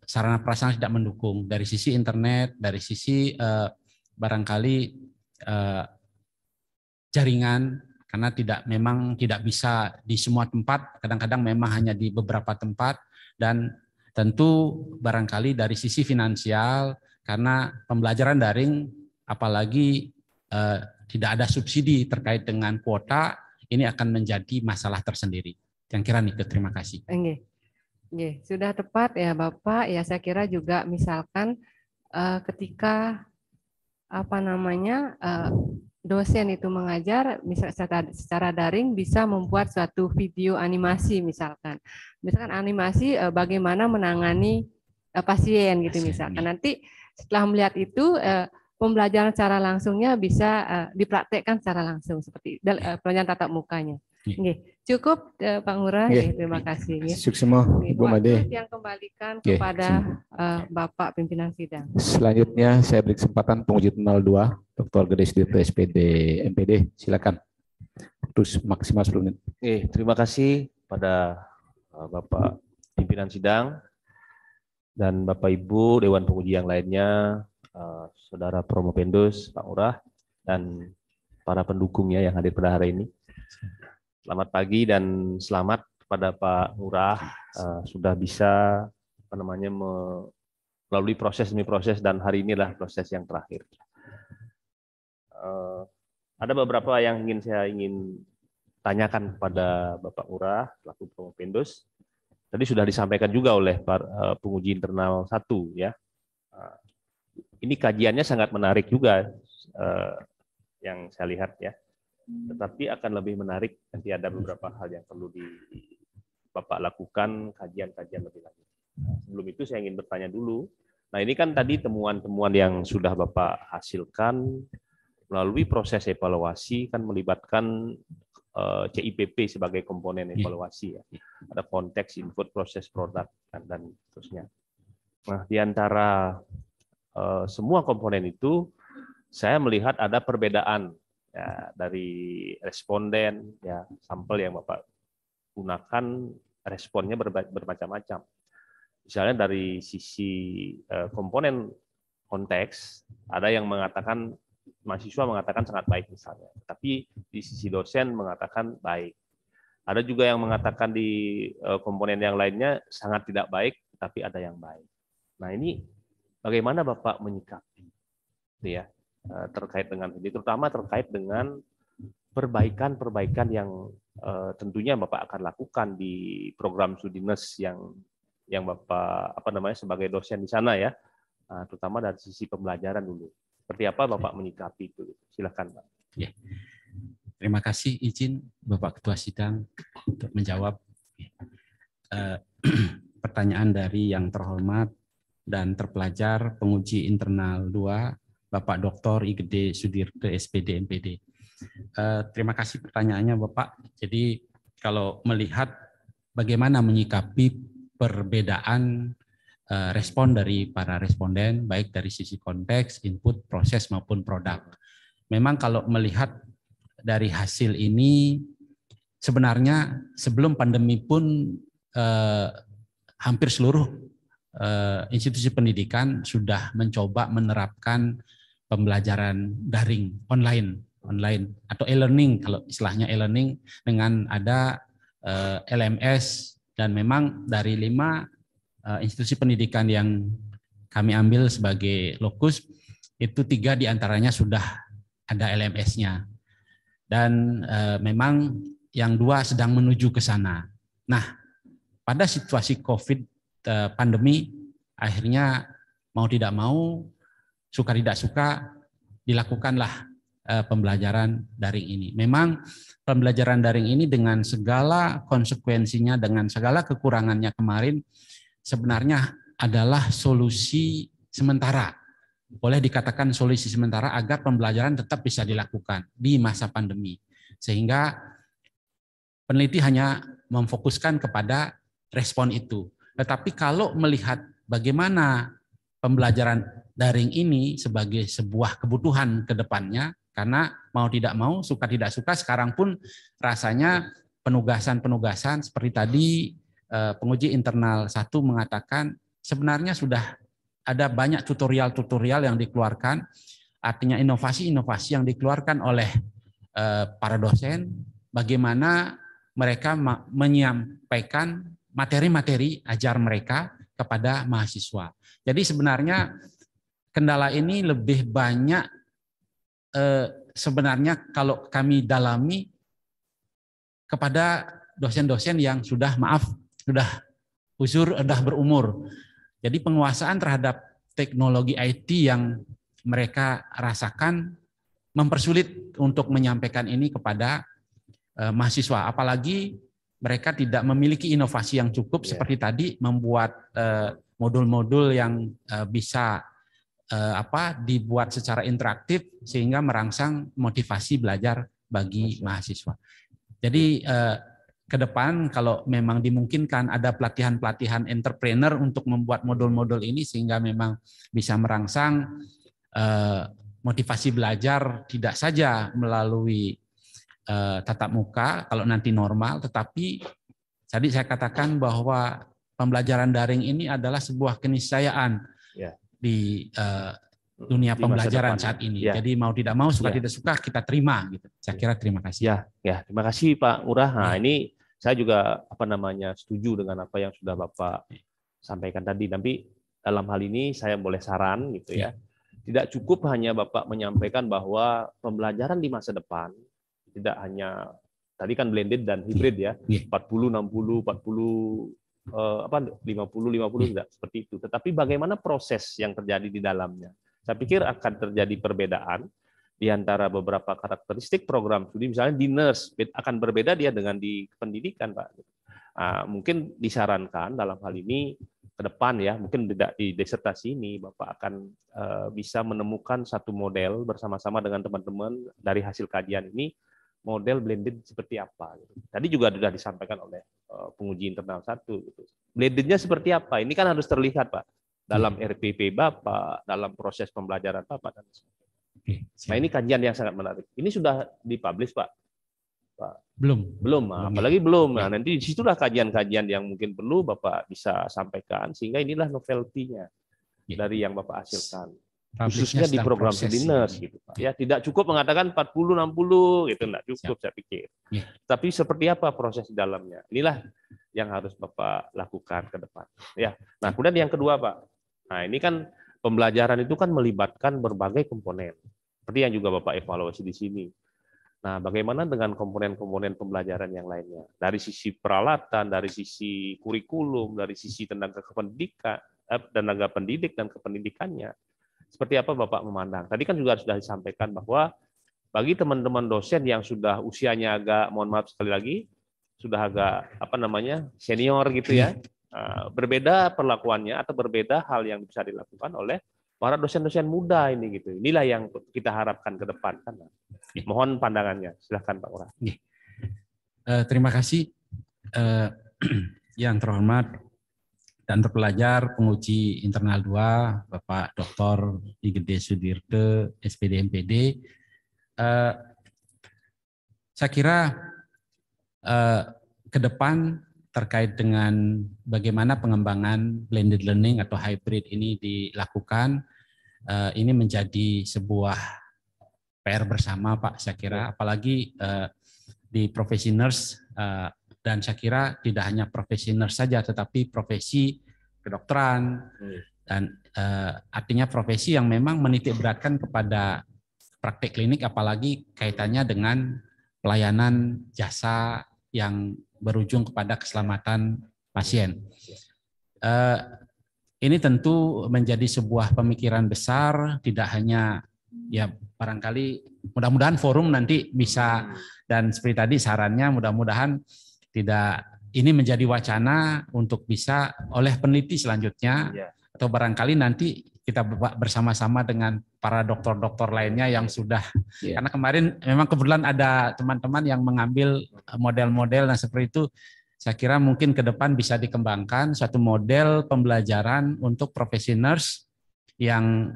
sarana prasarana tidak mendukung dari sisi internet, dari sisi barangkali jaringan karena tidak memang tidak bisa di semua tempat, kadang-kadang memang hanya di beberapa tempat dan tentu barangkali dari sisi finansial karena pembelajaran daring apalagi eh, tidak ada subsidi terkait dengan kuota ini akan menjadi masalah tersendiri. Yang kira nih, terima kasih. Oke. Oke, sudah tepat ya Bapak. Ya saya kira juga misalkan eh, ketika apa namanya eh, dosen itu mengajar misal secara, daring bisa membuat suatu video animasi misalkan misalkan animasi e, bagaimana menangani e, pasien gitu misalkan iya. nanti setelah melihat itu e, pembelajaran secara langsungnya bisa dipraktekkan secara langsung seperti pelajaran tatap mukanya. Iya. Cukup uh, Pak Ngurah, yeah. terima kasih. Ya. Sukses semua, Ibu Made. Yang kembalikan yeah. kepada uh, Bapak pimpinan sidang. Selanjutnya saya beri kesempatan penguji 02, Dr. Gede Sudirto SPD MPD, silakan. Terus maksimal 10 menit. Yeah, terima kasih pada uh, Bapak pimpinan sidang dan Bapak Ibu Dewan Penguji yang lainnya, uh, Saudara Promo Pendus, Pak Ngurah, dan para pendukungnya yang hadir pada hari ini. Selamat pagi dan selamat kepada Pak Murah uh, eh, sudah bisa apa namanya melalui proses demi proses dan hari inilah proses yang terakhir. Uh, ada beberapa yang ingin saya ingin tanyakan kepada Bapak Murah selaku Pengopindus. Tadi sudah disampaikan juga oleh para eh, penguji internal satu ya. Ini kajiannya sangat menarik juga uh, yang saya lihat ya. Tetapi akan lebih menarik nanti ada beberapa hal yang perlu di Bapak lakukan kajian-kajian lebih lanjut. Sebelum itu saya ingin bertanya dulu. Nah ini kan tadi temuan-temuan yang sudah Bapak hasilkan melalui proses evaluasi kan melibatkan eh, CIPP sebagai komponen iya. evaluasi ya. Ada konteks, input, proses, produk, dan, dan seterusnya. Nah, di antara eh, semua komponen itu, saya melihat ada perbedaan ya, dari responden ya sampel yang bapak gunakan responnya bermacam-macam misalnya dari sisi eh, komponen konteks ada yang mengatakan mahasiswa mengatakan sangat baik misalnya tapi di sisi dosen mengatakan baik ada juga yang mengatakan di eh, komponen yang lainnya sangat tidak baik tapi ada yang baik nah ini bagaimana bapak menyikapi gitu ya Eh, terkait dengan ini, terutama terkait dengan perbaikan-perbaikan yang eh, tentunya Bapak akan lakukan di program Sudines yang yang Bapak apa namanya sebagai dosen di sana ya, eh, terutama dari sisi pembelajaran dulu. Seperti apa Bapak menyikapi itu? Silakan Pak. Ya. Terima kasih izin Bapak Ketua Sidang untuk menjawab uh, <clears throat> pertanyaan dari yang terhormat dan terpelajar penguji internal 2 Bapak Dr. IGD ke SPD MPD. Uh, eh, terima kasih pertanyaannya Bapak. Jadi kalau melihat bagaimana menyikapi perbedaan uh, respon dari para responden baik dari sisi konteks, input, proses maupun produk. Memang kalau melihat dari hasil ini sebenarnya sebelum pandemi pun eh, hampir seluruh eh, institusi pendidikan sudah mencoba menerapkan pembelajaran daring online online atau e-learning kalau istilahnya e-learning dengan ada uh, eh, LMS dan memang dari lima uh, institusi pendidikan yang kami ambil sebagai lokus itu tiga diantaranya sudah ada LMS-nya dan eh, memang yang dua sedang menuju ke sana. Nah, pada situasi COVID pandemi akhirnya mau tidak mau suka tidak suka dilakukanlah eh, pembelajaran daring ini. Memang pembelajaran daring ini dengan segala konsekuensinya, dengan segala kekurangannya kemarin, sebenarnya adalah solusi sementara. Boleh dikatakan solusi sementara agar pembelajaran tetap bisa dilakukan di masa pandemi. Sehingga peneliti hanya memfokuskan kepada respon itu. Tetapi kalau melihat bagaimana pembelajaran daring ini sebagai sebuah kebutuhan ke depannya karena mau tidak mau suka tidak suka sekarang pun rasanya penugasan-penugasan seperti tadi eh, penguji internal satu mengatakan sebenarnya sudah ada banyak tutorial-tutorial yang dikeluarkan artinya inovasi-inovasi yang dikeluarkan oleh eh, para dosen bagaimana mereka menyampaikan materi-materi ajar mereka kepada mahasiswa jadi sebenarnya kendala ini lebih banyak eh, sebenarnya kalau kami dalami kepada dosen-dosen yang sudah maaf sudah usur sudah berumur. Jadi penguasaan terhadap teknologi IT yang mereka rasakan mempersulit untuk menyampaikan ini kepada eh, mahasiswa apalagi mereka tidak memiliki inovasi yang cukup yeah. seperti tadi membuat eh, modul-modul yang eh, bisa eh, apa dibuat secara interaktif sehingga merangsang motivasi belajar bagi mahasiswa. Jadi eh, ke depan kalau memang dimungkinkan ada pelatihan-pelatihan entrepreneur untuk membuat modul-modul ini sehingga memang bisa merangsang motivasi belajar tidak saja melalui tatap muka kalau nanti normal tetapi tadi saya katakan bahwa pembelajaran daring ini adalah sebuah keniscayaan ya. di uh, dunia di pembelajaran saat ini. Ya. Jadi mau tidak mau suka ya. tidak suka kita terima gitu. Saya ya. kira terima kasih. Ya, ya terima kasih Pak Urah. Nah, ya. ini saya juga apa namanya setuju dengan apa yang sudah Bapak ya. sampaikan tadi. Tapi dalam hal ini saya boleh saran gitu ya. ya. Tidak cukup hanya Bapak menyampaikan bahwa pembelajaran di masa depan tidak hanya tadi kan blended dan hybrid ya. ya. 40 60 40 Eh, apa 50 50 tidak seperti itu. Tetapi bagaimana proses yang terjadi di dalamnya? Saya pikir akan terjadi perbedaan di antara beberapa karakteristik program studi misalnya di nurse akan berbeda dia dengan di pendidikan Pak. Ah, mungkin disarankan dalam hal ini ke depan ya mungkin tidak di disertasi ini Bapak akan eh, bisa menemukan satu model bersama-sama dengan teman-teman dari hasil kajian ini model blended seperti apa. Gitu. Tadi juga sudah disampaikan oleh eh, penguji internal satu. Gitu. Blendednya seperti apa? Ini kan harus terlihat Pak dalam hmm. RPP Bapak, dalam proses pembelajaran Bapak dan sebagainya. Hmm, nah ini kajian yang sangat menarik. Ini sudah dipublish Pak? Pak? Belum. Belum, ah, belum. apalagi belum. Nah, nanti disitulah kajian-kajian yang mungkin perlu Bapak bisa sampaikan, sehingga inilah novelty-nya ya. dari yang Bapak hasilkan khususnya di program dinas gitu Pak. Ya, tidak cukup mengatakan 40 60 gitu enggak cukup Siap. saya pikir. Ya. Tapi seperti apa proses di dalamnya? Inilah yang harus Bapak lakukan ke depan. Ya. Nah, kemudian yang kedua, Pak. Nah, ini kan pembelajaran itu kan melibatkan berbagai komponen. Seperti yang juga Bapak evaluasi di sini. Nah, bagaimana dengan komponen-komponen pembelajaran yang lainnya? Dari sisi peralatan, dari sisi kurikulum, dari sisi tenaga kependidikan, eh, tenaga pendidik dan kependidikannya, seperti apa Bapak memandang? Tadi kan juga sudah disampaikan bahwa bagi teman-teman dosen yang sudah usianya agak, mohon maaf sekali lagi, sudah agak apa namanya senior gitu ya, <laughs> eh, berbeda perlakuannya atau berbeda hal yang bisa dilakukan oleh para dosen-dosen muda ini gitu. Inilah yang kita harapkan ke depan kan. Ya. Mohon pandangannya, silahkan Pak Ura. Ya. Eh, terima kasih eh, <clears throat> yang terhormat dan terpelajar penguji internal 2 Bapak Dr. Igede Sudirte SPD MPD. Eh, saya kira eh, ke depan terkait dengan bagaimana pengembangan blended learning atau hybrid ini dilakukan eh, ini menjadi sebuah PR bersama Pak saya kira iya. apalagi eh, di profesi nurse eh, dan saya kira tidak hanya profesi nurse saja, tetapi profesi kedokteran hmm. dan uh, artinya profesi yang memang menitik beratkan kepada praktik klinik, apalagi kaitannya dengan pelayanan jasa yang berujung kepada keselamatan pasien. Uh, ini tentu menjadi sebuah pemikiran besar, tidak hanya ya barangkali mudah-mudahan forum nanti bisa hmm. dan seperti tadi sarannya mudah-mudahan tidak ini menjadi wacana untuk bisa oleh peneliti selanjutnya ya. atau barangkali nanti kita bersama-sama dengan para dokter-dokter lainnya yang sudah ya. karena kemarin memang kebetulan ada teman-teman yang mengambil model-model nah seperti itu saya kira mungkin ke depan bisa dikembangkan suatu model pembelajaran untuk profesi nurse yang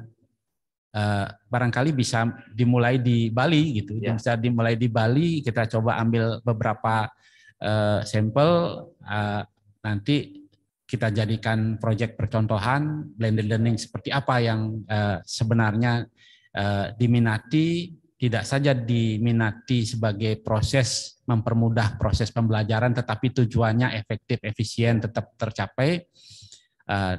eh, barangkali bisa dimulai di Bali gitu ya. bisa dimulai di Bali kita coba ambil beberapa uh, sampel uh, nanti kita jadikan proyek percontohan blended learning seperti apa yang uh, sebenarnya uh, diminati tidak saja diminati sebagai proses mempermudah proses pembelajaran tetapi tujuannya efektif efisien tetap tercapai uh,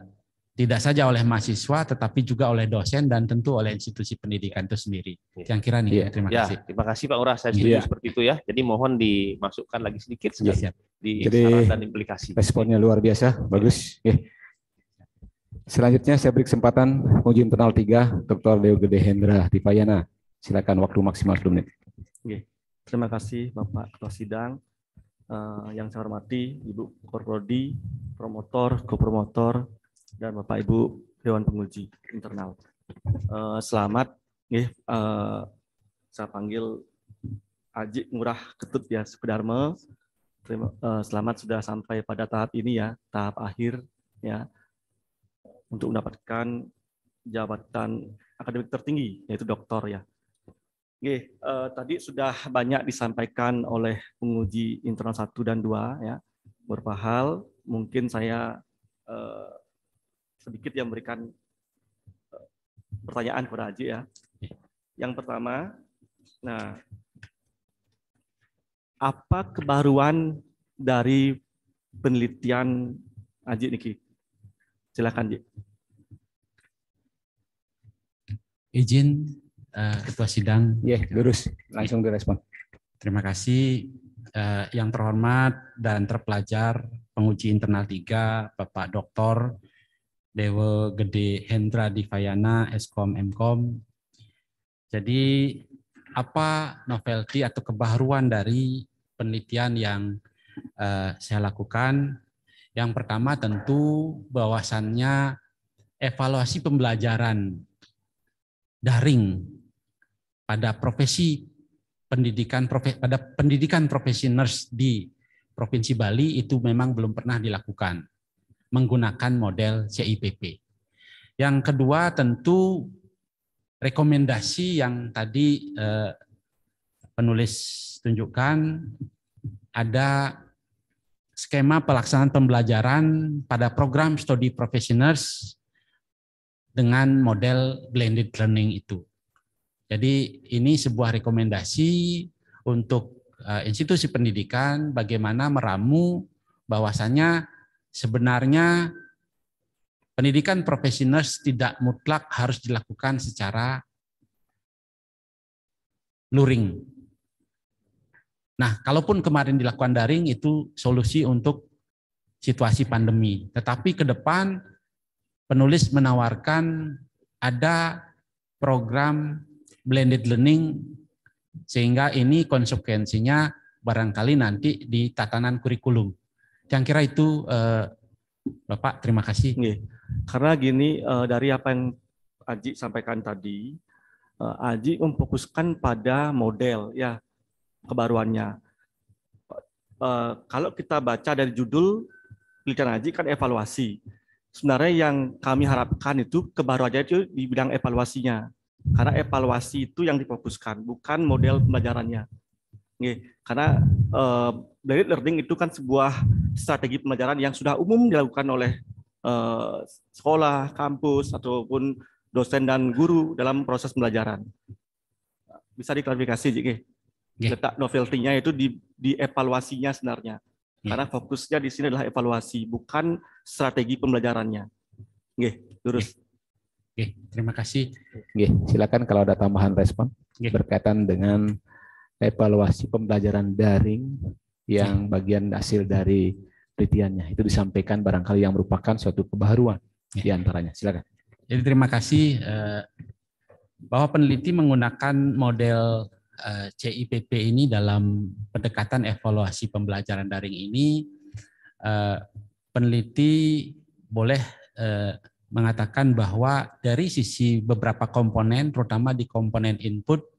tidak saja oleh mahasiswa tetapi juga oleh dosen dan tentu oleh institusi pendidikan itu sendiri. Yang kira nih, yeah. terima ya, kasih. Ya, terima kasih Pak Urah, saya iya. setuju yeah. seperti itu ya. Jadi mohon dimasukkan lagi sedikit iya, sekali ya, di Jadi, dan implikasi. Responnya luar biasa, iya. bagus. Ya. Selanjutnya saya beri kesempatan uji internal 3 Dr. Leo Gede Hendra Tipayana. Silakan waktu maksimal 10 menit. Oke. Terima kasih Bapak Ketua Sidang. Uh, yang saya hormati Ibu Korprodi, promotor, kopromotor, dan Bapak Ibu Dewan Penguji internal. Uh, selamat, uh, saya panggil Aji Murah Ketut ya, Sukedarme. Terima, uh, selamat sudah sampai pada tahap ini ya, tahap akhir ya, untuk mendapatkan jabatan akademik tertinggi yaitu doktor ya. Oke, uh, tadi sudah banyak disampaikan oleh penguji internal 1 dan 2 ya. berpahal. mungkin saya uh, sedikit yang memberikan eh, pertanyaan kepada Haji ya. Iya. Yang pertama, nah apa kebaruan dari penelitian Haji Niki? Silakan, Ji. Izin uh, Ketua Sidang. Ya, yeah, lurus. Langsung direspon. Terima kasih eh, yang terhormat dan terpelajar penguji internal tiga, Bapak Doktor. Dewa Gede Hendra Divayana, Eskom Mkom. Jadi apa novelty atau kebaruan dari penelitian yang uh, saya lakukan? Yang pertama tentu bahwasannya evaluasi pembelajaran daring pada profesi pendidikan profesi, pada pendidikan profesi nurse di Provinsi Bali itu memang belum pernah dilakukan menggunakan model CIPP. Yang kedua tentu rekomendasi yang tadi eh, penulis tunjukkan ada skema pelaksanaan pembelajaran pada program studi professionals dengan model blended learning itu. Jadi ini sebuah rekomendasi untuk eh, institusi pendidikan bagaimana meramu bahwasannya sebenarnya pendidikan profesi nurse tidak mutlak harus dilakukan secara luring. Nah, kalaupun kemarin dilakukan daring itu solusi untuk situasi pandemi. Tetapi ke depan penulis menawarkan ada program blended learning sehingga ini konsekuensinya barangkali nanti di tatanan kurikulum. Yang kira itu uh, eh, Bapak terima kasih. Nih, Karena gini uh, dari apa yang Aji sampaikan tadi, uh, Aji memfokuskan pada model ya kebaruannya. Uh, kalau kita baca dari judul penelitian Aji kan evaluasi. Sebenarnya yang kami harapkan itu kebaruannya itu di bidang evaluasinya. Karena evaluasi itu yang difokuskan, bukan model pembelajarannya. Nih, karena uh, learning itu kan sebuah strategi pembelajaran yang sudah umum dilakukan oleh uh, sekolah, kampus ataupun dosen dan guru dalam proses pembelajaran. Bisa diklarifikasi, Nggih. Yeah. Letak novelty-nya itu di, di evaluasinya sebenarnya. Iya. Karena fokusnya di sini adalah evaluasi, bukan strategi pembelajarannya. Nggih, lurus. Yeah. Oke, terima kasih. Oke, silakan kalau ada tambahan respon berkaitan dengan evaluasi pembelajaran daring yang iya. bagian hasil dari penelitiannya itu disampaikan barangkali yang merupakan suatu kebaruan ya. di antaranya. Silakan. Jadi terima kasih eh, bahwa peneliti menggunakan model eh, CIPP ini dalam pendekatan evaluasi pembelajaran daring ini eh, peneliti boleh mengatakan bahwa dari sisi beberapa komponen terutama di komponen input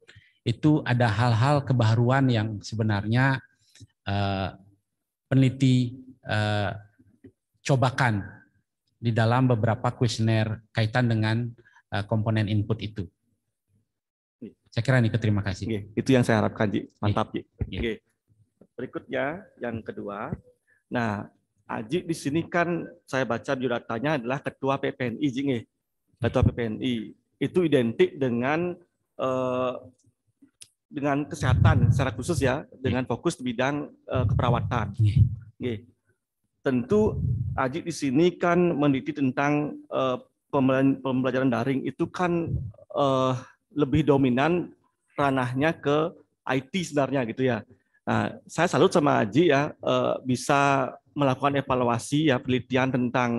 itu ada hal-hal kebaruan yang sebenarnya eh, peneliti eh, cobakan di dalam beberapa kuesioner kaitan dengan eh, komponen input itu. Saya kira nih, terima kasih. Oke, itu yang saya harapkan, Ji. Mantap, Ji. Oke. Oke. Berikutnya yang kedua. Nah, Aji di sini kan saya baca biodatanya adalah ketua PPNI, Ji. Ketua PPNI itu identik dengan uh, dengan kesehatan secara khusus ya, dengan iya. fokus di bidang uh, keperawatan. Iya. Okay. Tentu Aji di sini kan meneliti tentang uh, pembelajaran daring itu kan uh, lebih dominan ranahnya ke IT sebenarnya gitu ya. Nah, saya salut sama Aji ya uh, bisa melakukan evaluasi ya penelitian tentang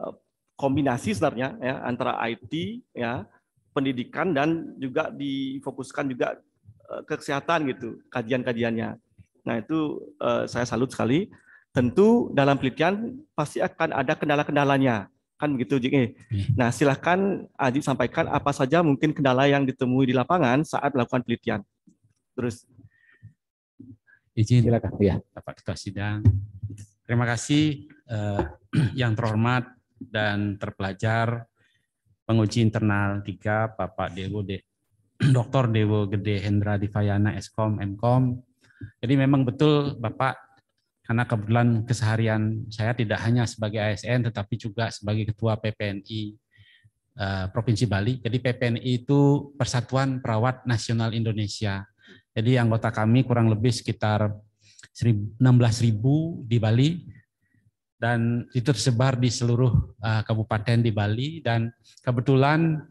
uh, kombinasi sebenarnya ya antara IT ya pendidikan dan juga difokuskan juga Eh, kesehatan gitu kajian-kajiannya. Nah itu uh, saya salut sekali. Tentu dalam penelitian pasti akan ada kendala-kendalanya kan begitu Jik. Eh? Iya. Nah silahkan Aji sampaikan apa saja mungkin kendala yang ditemui di lapangan saat melakukan penelitian. Terus izin silakan ya Bapak Ketua Sidang. Terima kasih eh, <clears throat> yang terhormat dan terpelajar penguji internal 3 Bapak Dewo Dr. Dewo Gede Hendra Divayana Eskom Mkom. Jadi memang betul Bapak karena kebetulan keseharian saya tidak hanya sebagai ASN tetapi juga sebagai ketua PPNI eh, Provinsi Bali. Jadi PPNI itu Persatuan Perawat Nasional Indonesia. Jadi anggota kami kurang lebih sekitar 16.000 di Bali dan itu tersebar di seluruh eh, kabupaten di Bali dan kebetulan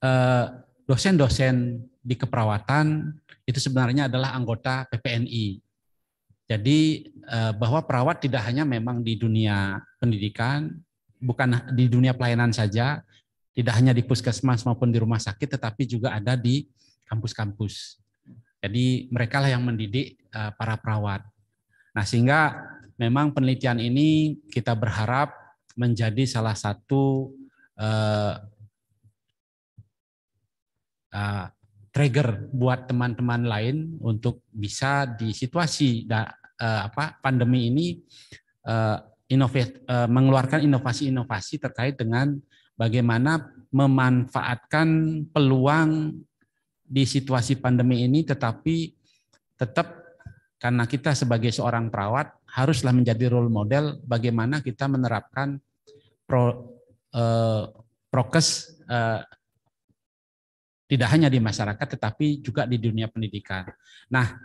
eh, dosen-dosen di keperawatan itu sebenarnya adalah anggota PPNI. Jadi eh, bahwa perawat tidak hanya memang di dunia pendidikan, bukan di dunia pelayanan saja, tidak hanya di puskesmas maupun di rumah sakit, tetapi juga ada di kampus-kampus. Jadi mereka lah yang mendidik eh, para perawat. Nah sehingga memang penelitian ini kita berharap menjadi salah satu eh, Eh, trigger buat teman-teman lain untuk bisa di situasi da, uh, apa pandemi ini uh, eh, inovat, uh, mengeluarkan inovasi-inovasi terkait dengan bagaimana memanfaatkan peluang di situasi pandemi ini tetapi tetap karena kita sebagai seorang perawat haruslah menjadi role model bagaimana kita menerapkan pro, uh, prokes uh, tidak hanya di masyarakat, tetapi juga di dunia pendidikan. Nah,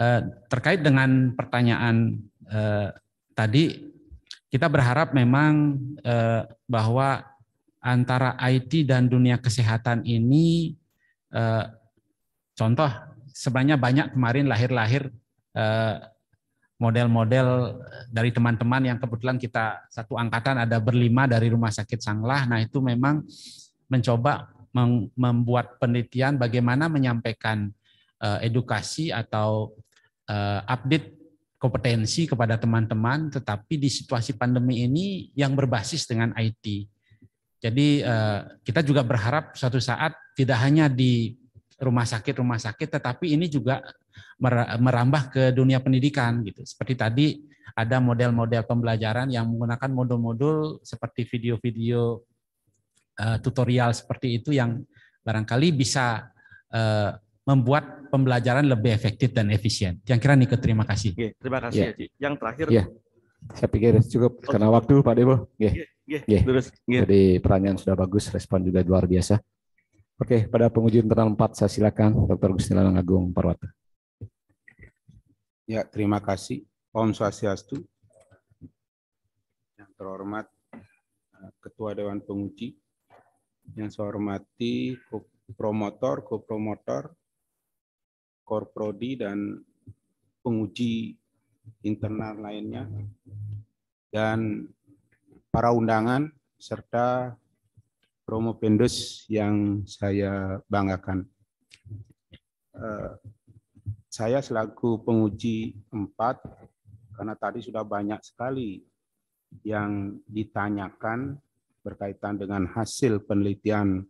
eh, terkait dengan pertanyaan eh, tadi, kita berharap memang eh, bahwa antara IT dan dunia kesehatan ini, contoh sebenarnya banyak kemarin lahir-lahir model-model dari teman-teman yang kebetulan kita satu angkatan ada berlima dari rumah sakit Sanglah. Nah itu memang mencoba membuat penelitian bagaimana menyampaikan eh, edukasi atau eh, update kompetensi kepada teman-teman, tetapi di situasi pandemi ini yang berbasis dengan IT. Jadi eh, kita juga berharap suatu saat tidak hanya di rumah sakit-rumah sakit, tetapi ini juga merambah ke dunia pendidikan gitu. Seperti tadi ada model-model pembelajaran yang menggunakan modul-modul seperti video-video Eh, tutorial seperti itu yang barangkali bisa eh, membuat pembelajaran lebih efektif dan efisien. Yang kira Niko terima kasih. Oke, terima kasih ya, Yang terakhir. Ya, Saya pikir cukup oh. karena waktu Pak Dewo. Ya. Ya. Iya. Iya. Terus. Ya. Jadi pertanyaan sudah bagus, respon juga luar biasa. Oke, pada pengujian internal 4 saya silakan Dr. Gusti Lanang Agung Parwata. Ya, terima kasih. Om Swastiastu. Yang terhormat eh, Ketua Dewan Penguji, yang saya hormati promotor, kopromotor, korprodi dan penguji internal lainnya dan para undangan serta promo pendus yang saya banggakan. Eh, saya selaku penguji empat karena tadi sudah banyak sekali yang ditanyakan berkaitan dengan hasil penelitian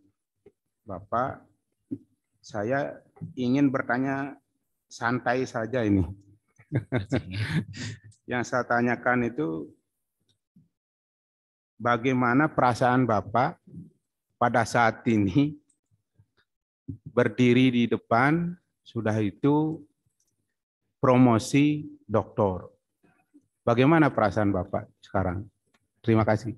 Bapak. Saya ingin bertanya santai saja ini. <laughs> Yang saya tanyakan itu bagaimana perasaan Bapak pada saat ini berdiri di depan sudah itu promosi doktor. Bagaimana perasaan Bapak sekarang? Terima kasih.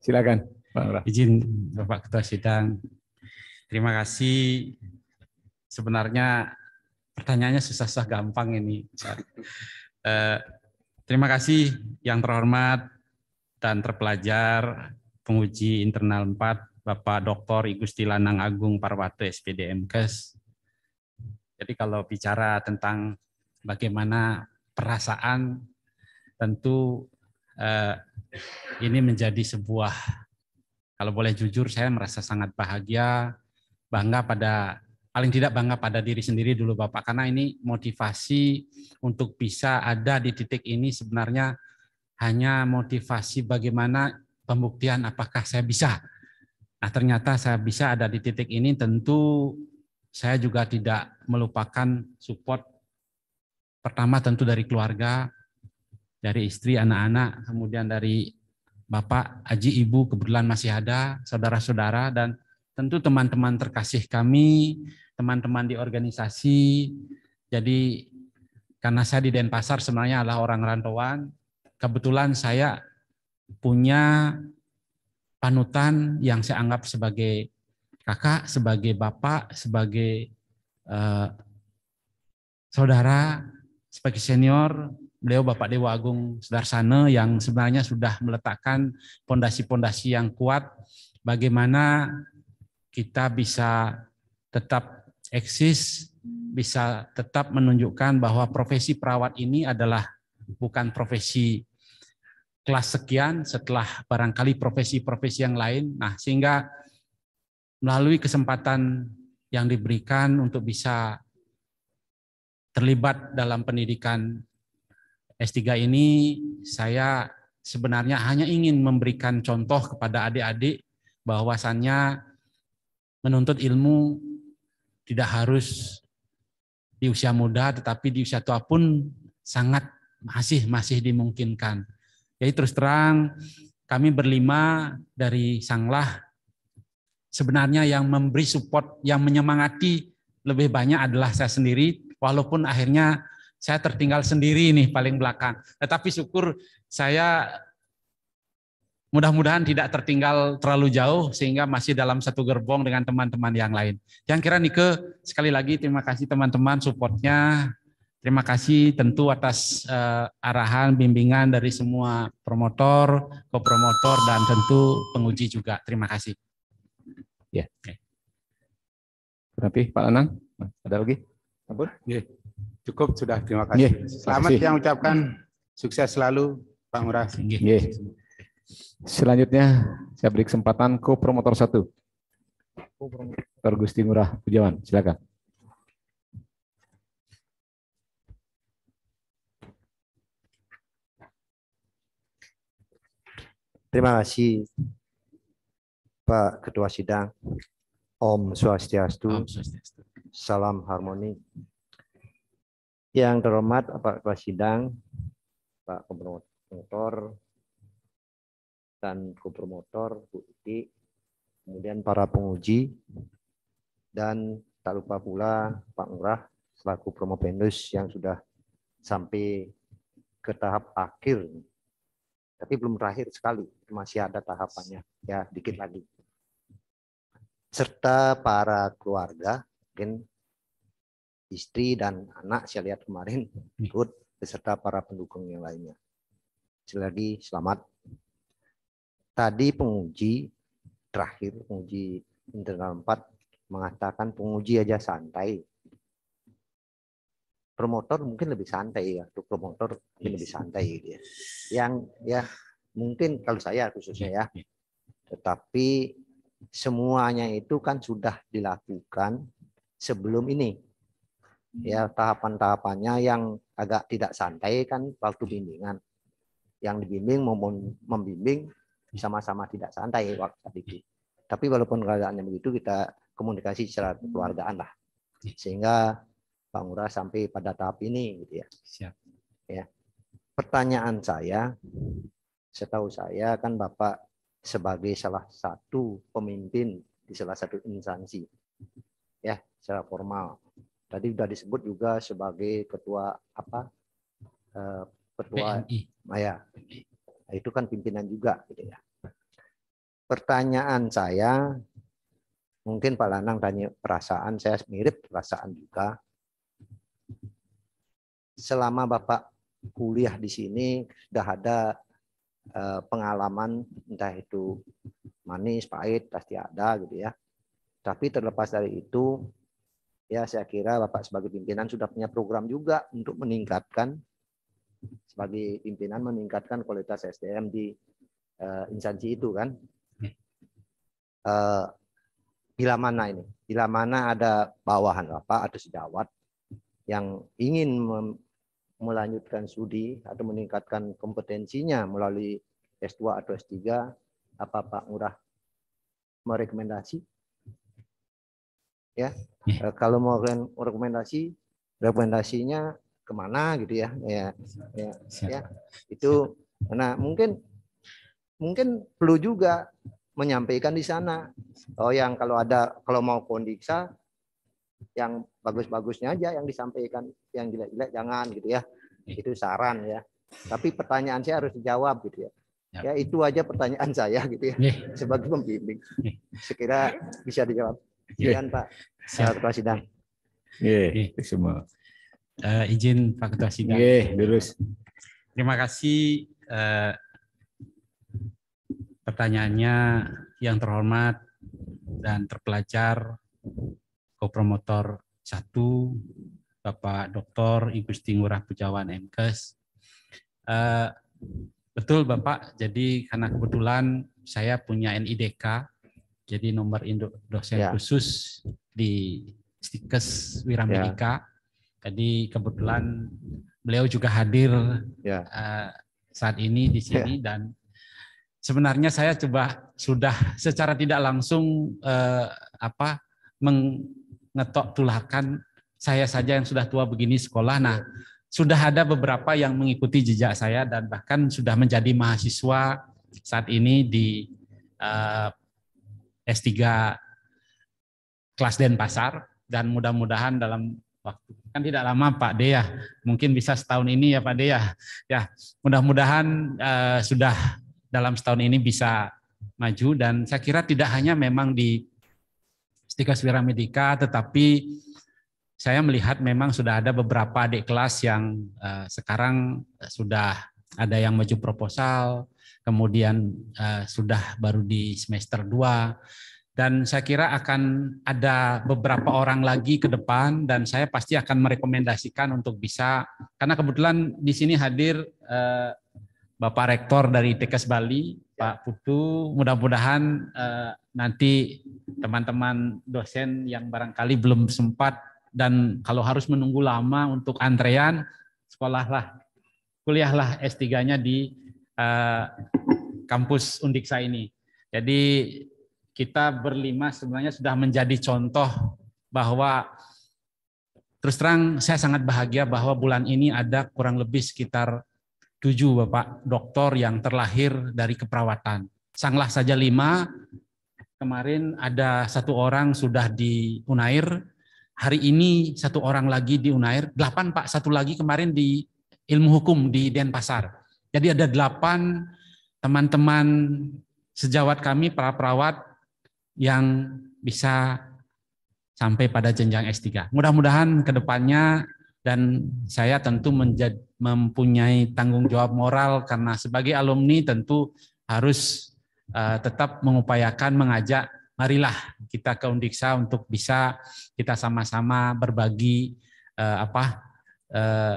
Silakan, Pak Lurah. Izin Bapak Ketua Sidang. Terima kasih. Sebenarnya pertanyaannya susah-susah gampang ini. Eh, terima kasih yang terhormat dan terpelajar penguji internal 4 Bapak Dr. Igusti Lanang Agung Parwato SPDM KES. Jadi kalau bicara tentang bagaimana perasaan tentu eh, ini menjadi sebuah kalau boleh jujur saya merasa sangat bahagia bangga pada paling tidak bangga pada diri sendiri dulu Bapak karena ini motivasi untuk bisa ada di titik ini sebenarnya hanya motivasi bagaimana pembuktian apakah saya bisa. Nah, ternyata saya bisa ada di titik ini tentu saya juga tidak melupakan support pertama tentu dari keluarga, dari istri, anak-anak, kemudian dari Bapak, Aji, Ibu, kebetulan masih ada, saudara-saudara, dan tentu teman-teman terkasih kami, teman-teman di organisasi. Jadi karena saya di Denpasar sebenarnya adalah orang rantauan, kebetulan saya punya panutan yang saya anggap sebagai kakak, sebagai bapak, sebagai eh, saudara, sebagai senior, beliau Bapak Dewa Agung Sudarsana yang sebenarnya sudah meletakkan pondasi-pondasi yang kuat bagaimana kita bisa tetap eksis, bisa tetap menunjukkan bahwa profesi perawat ini adalah bukan profesi kelas sekian setelah barangkali profesi-profesi yang lain. Nah, sehingga melalui kesempatan yang diberikan untuk bisa terlibat dalam pendidikan S3 ini saya sebenarnya hanya ingin memberikan contoh kepada adik-adik bahwasannya menuntut ilmu tidak harus di usia muda tetapi di usia tua pun sangat masih masih dimungkinkan. Jadi ya, terus terang kami berlima dari Sanglah sebenarnya yang memberi support, yang menyemangati lebih banyak adalah saya sendiri walaupun akhirnya saya tertinggal sendiri nih paling belakang. Tetapi syukur saya mudah-mudahan tidak tertinggal terlalu jauh sehingga masih dalam satu gerbong dengan teman-teman yang lain. Yang kira Nike sekali lagi terima kasih teman-teman supportnya. Terima kasih tentu atas uh, arahan, bimbingan dari semua promotor, kopromotor, dan tentu penguji juga. Terima kasih. Ya. Yeah. Okay. Tapi Pak Anang, ada lagi? Ampun. Yeah. Cukup sudah, terima kasih. Yeah. Selamat kasih. yang ucapkan sukses selalu, Pak Murah. Yeah. Selanjutnya saya beri kesempatan ke promotor satu. Promotor Gusti Murah Pujawan, silakan. Terima kasih Pak Ketua Sidang. Om Swastiastu. Om Swastiastu. Salam harmoni. Yang terhormat Pak Ketua Sidang, Pak Kompromotor, dan Kompromotor, Bu Iti, kemudian para penguji, dan tak lupa pula Pak Ngurah selaku Promopendus yang sudah sampai ke tahap akhir. Tapi belum terakhir sekali, masih ada tahapannya, ya dikit lagi. Serta para keluarga, mungkin istri dan anak saya lihat kemarin hmm. ikut beserta para pendukung yang lainnya. Sekali lagi selamat. Tadi penguji terakhir penguji internal 4 mengatakan penguji aja santai. Promotor mungkin lebih santai ya, untuk promotor mungkin lebih santai gitu ya. Yang ya mungkin kalau saya khususnya ya. Ya, ya. Tetapi semuanya itu kan sudah dilakukan sebelum ini ya tahapan-tahapannya yang agak tidak santai kan waktu bimbingan. Yang dibimbing maupun membimbing sama-sama tidak santai waktu itu. Tapi walaupun keadaannya begitu kita komunikasi secara keluargaan lah. Sehingga Pak Ngura sampai pada tahap ini gitu ya. Siap. Ya. Pertanyaan saya, setahu saya kan Bapak sebagai salah satu pemimpin di salah satu instansi ya secara formal Tadi sudah disebut juga sebagai ketua apa? Eh, ketua PNI. Maya. Ah, nah, itu kan pimpinan juga gitu ya. Pertanyaan saya mungkin Pak Lanang tanya perasaan saya mirip perasaan juga. Selama Bapak kuliah di sini sudah ada eh, pengalaman entah itu manis, pahit pasti ada gitu ya. Tapi terlepas dari itu Ya, saya kira Bapak sebagai pimpinan sudah punya program juga untuk meningkatkan sebagai pimpinan meningkatkan kualitas SDM di uh, instansi itu kan. Uh, bila mana ini? Bila mana ada bawahan Bapak atau sejawat yang ingin melanjutkan studi atau meningkatkan kompetensinya melalui S2 atau S3, apa Pak Murah merekomendasi? ya yeah. Iya. kalau mau rekomendasi rekomendasinya kemana gitu ya ya ya, ya. itu Siap. nah mungkin mungkin perlu juga menyampaikan di sana oh yang kalau ada kalau mau kondiksa yang bagus-bagusnya aja yang disampaikan yang jelek-jelek jangan gitu ya iya. itu saran ya tapi pertanyaan saya harus dijawab gitu ya ya, ya itu aja pertanyaan <laughs> saya gitu ya iya. sebagai pembimbing sekira bisa dijawab Iya. Sekian Pak Selamat Pak iya. Sidang. Iya, iya. semua. Uh, izin Pak Ketua Sidang. Iya, terus. Terima kasih uh, pertanyaannya yang terhormat dan terpelajar kopromotor satu Bapak Dr. Igusti Ngurah Pujawan MKes. Uh, eh, betul Bapak, jadi karena kebetulan saya punya NIDK jadi nomor induk dosen ya. khusus di Stikes Wiramedika. Ya. Tadi kebetulan beliau juga hadir ya. uh, saat ini di ya. sini ya. dan sebenarnya saya coba sudah secara tidak langsung uh, apa mengetok tulakan saya saja yang sudah tua begini sekolah. Nah, ya. sudah ada beberapa yang mengikuti jejak saya dan bahkan sudah menjadi mahasiswa saat ini di uh, S3 kelas Denpasar dan mudah-mudahan dalam waktu kan tidak lama Pak Dea ya. mungkin bisa setahun ini ya Pak Dea ya ya mudah-mudahan eh, sudah dalam setahun ini bisa maju dan saya kira tidak hanya memang di Stika Swira Medika tetapi saya melihat memang sudah ada beberapa adik kelas yang eh, sekarang sudah ada yang maju proposal kemudian uh, sudah baru di semester 2 dan saya kira akan ada beberapa orang lagi ke depan dan saya pasti akan merekomendasikan untuk bisa karena kebetulan di sini hadir uh, Bapak Rektor dari TKS Bali, Pak Putu. Mudah-mudahan eh, nanti teman-teman dosen yang barangkali belum sempat dan kalau harus menunggu lama untuk antrean, sekolahlah, kuliahlah S3-nya di uh, kampus Undiksa ini. Jadi kita berlima sebenarnya sudah menjadi contoh bahwa terus terang saya sangat bahagia bahwa bulan ini ada kurang lebih sekitar tujuh Bapak doktor yang terlahir dari keperawatan. Sanglah saja lima, kemarin ada satu orang sudah di Unair, hari ini satu orang lagi di Unair, delapan Pak, satu lagi kemarin di ilmu hukum di Denpasar. Jadi ada delapan teman-teman sejawat kami, para perawat yang bisa sampai pada jenjang S3. Mudah-mudahan ke depannya dan saya tentu menjadi, mempunyai tanggung jawab moral karena sebagai alumni tentu harus uh, tetap mengupayakan mengajak marilah kita ke Undiksa untuk bisa kita sama-sama berbagi uh, apa uh,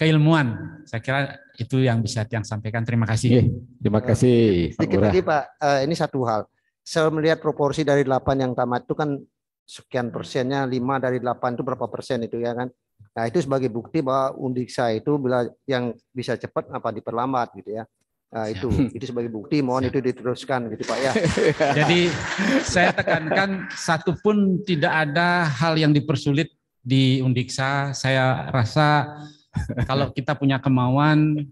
keilmuan. Saya kira itu yang bisa yang sampaikan. Terima kasih. Iya, terima eh, kasih. Sedikit lagi Pak, uh, ini satu hal. Saya melihat proporsi dari 8 yang tamat itu kan sekian persennya, 5 dari 8 itu berapa persen itu ya kan. Nah itu sebagai bukti bahwa undiksa itu bila yang bisa cepat apa diperlambat gitu ya. Nah, itu itu sebagai bukti mohon Siap. itu diteruskan gitu Pak ya. <laughs> Jadi saya tekankan satu pun tidak ada hal yang dipersulit di Undiksa. Saya rasa kalau kita punya kemauan,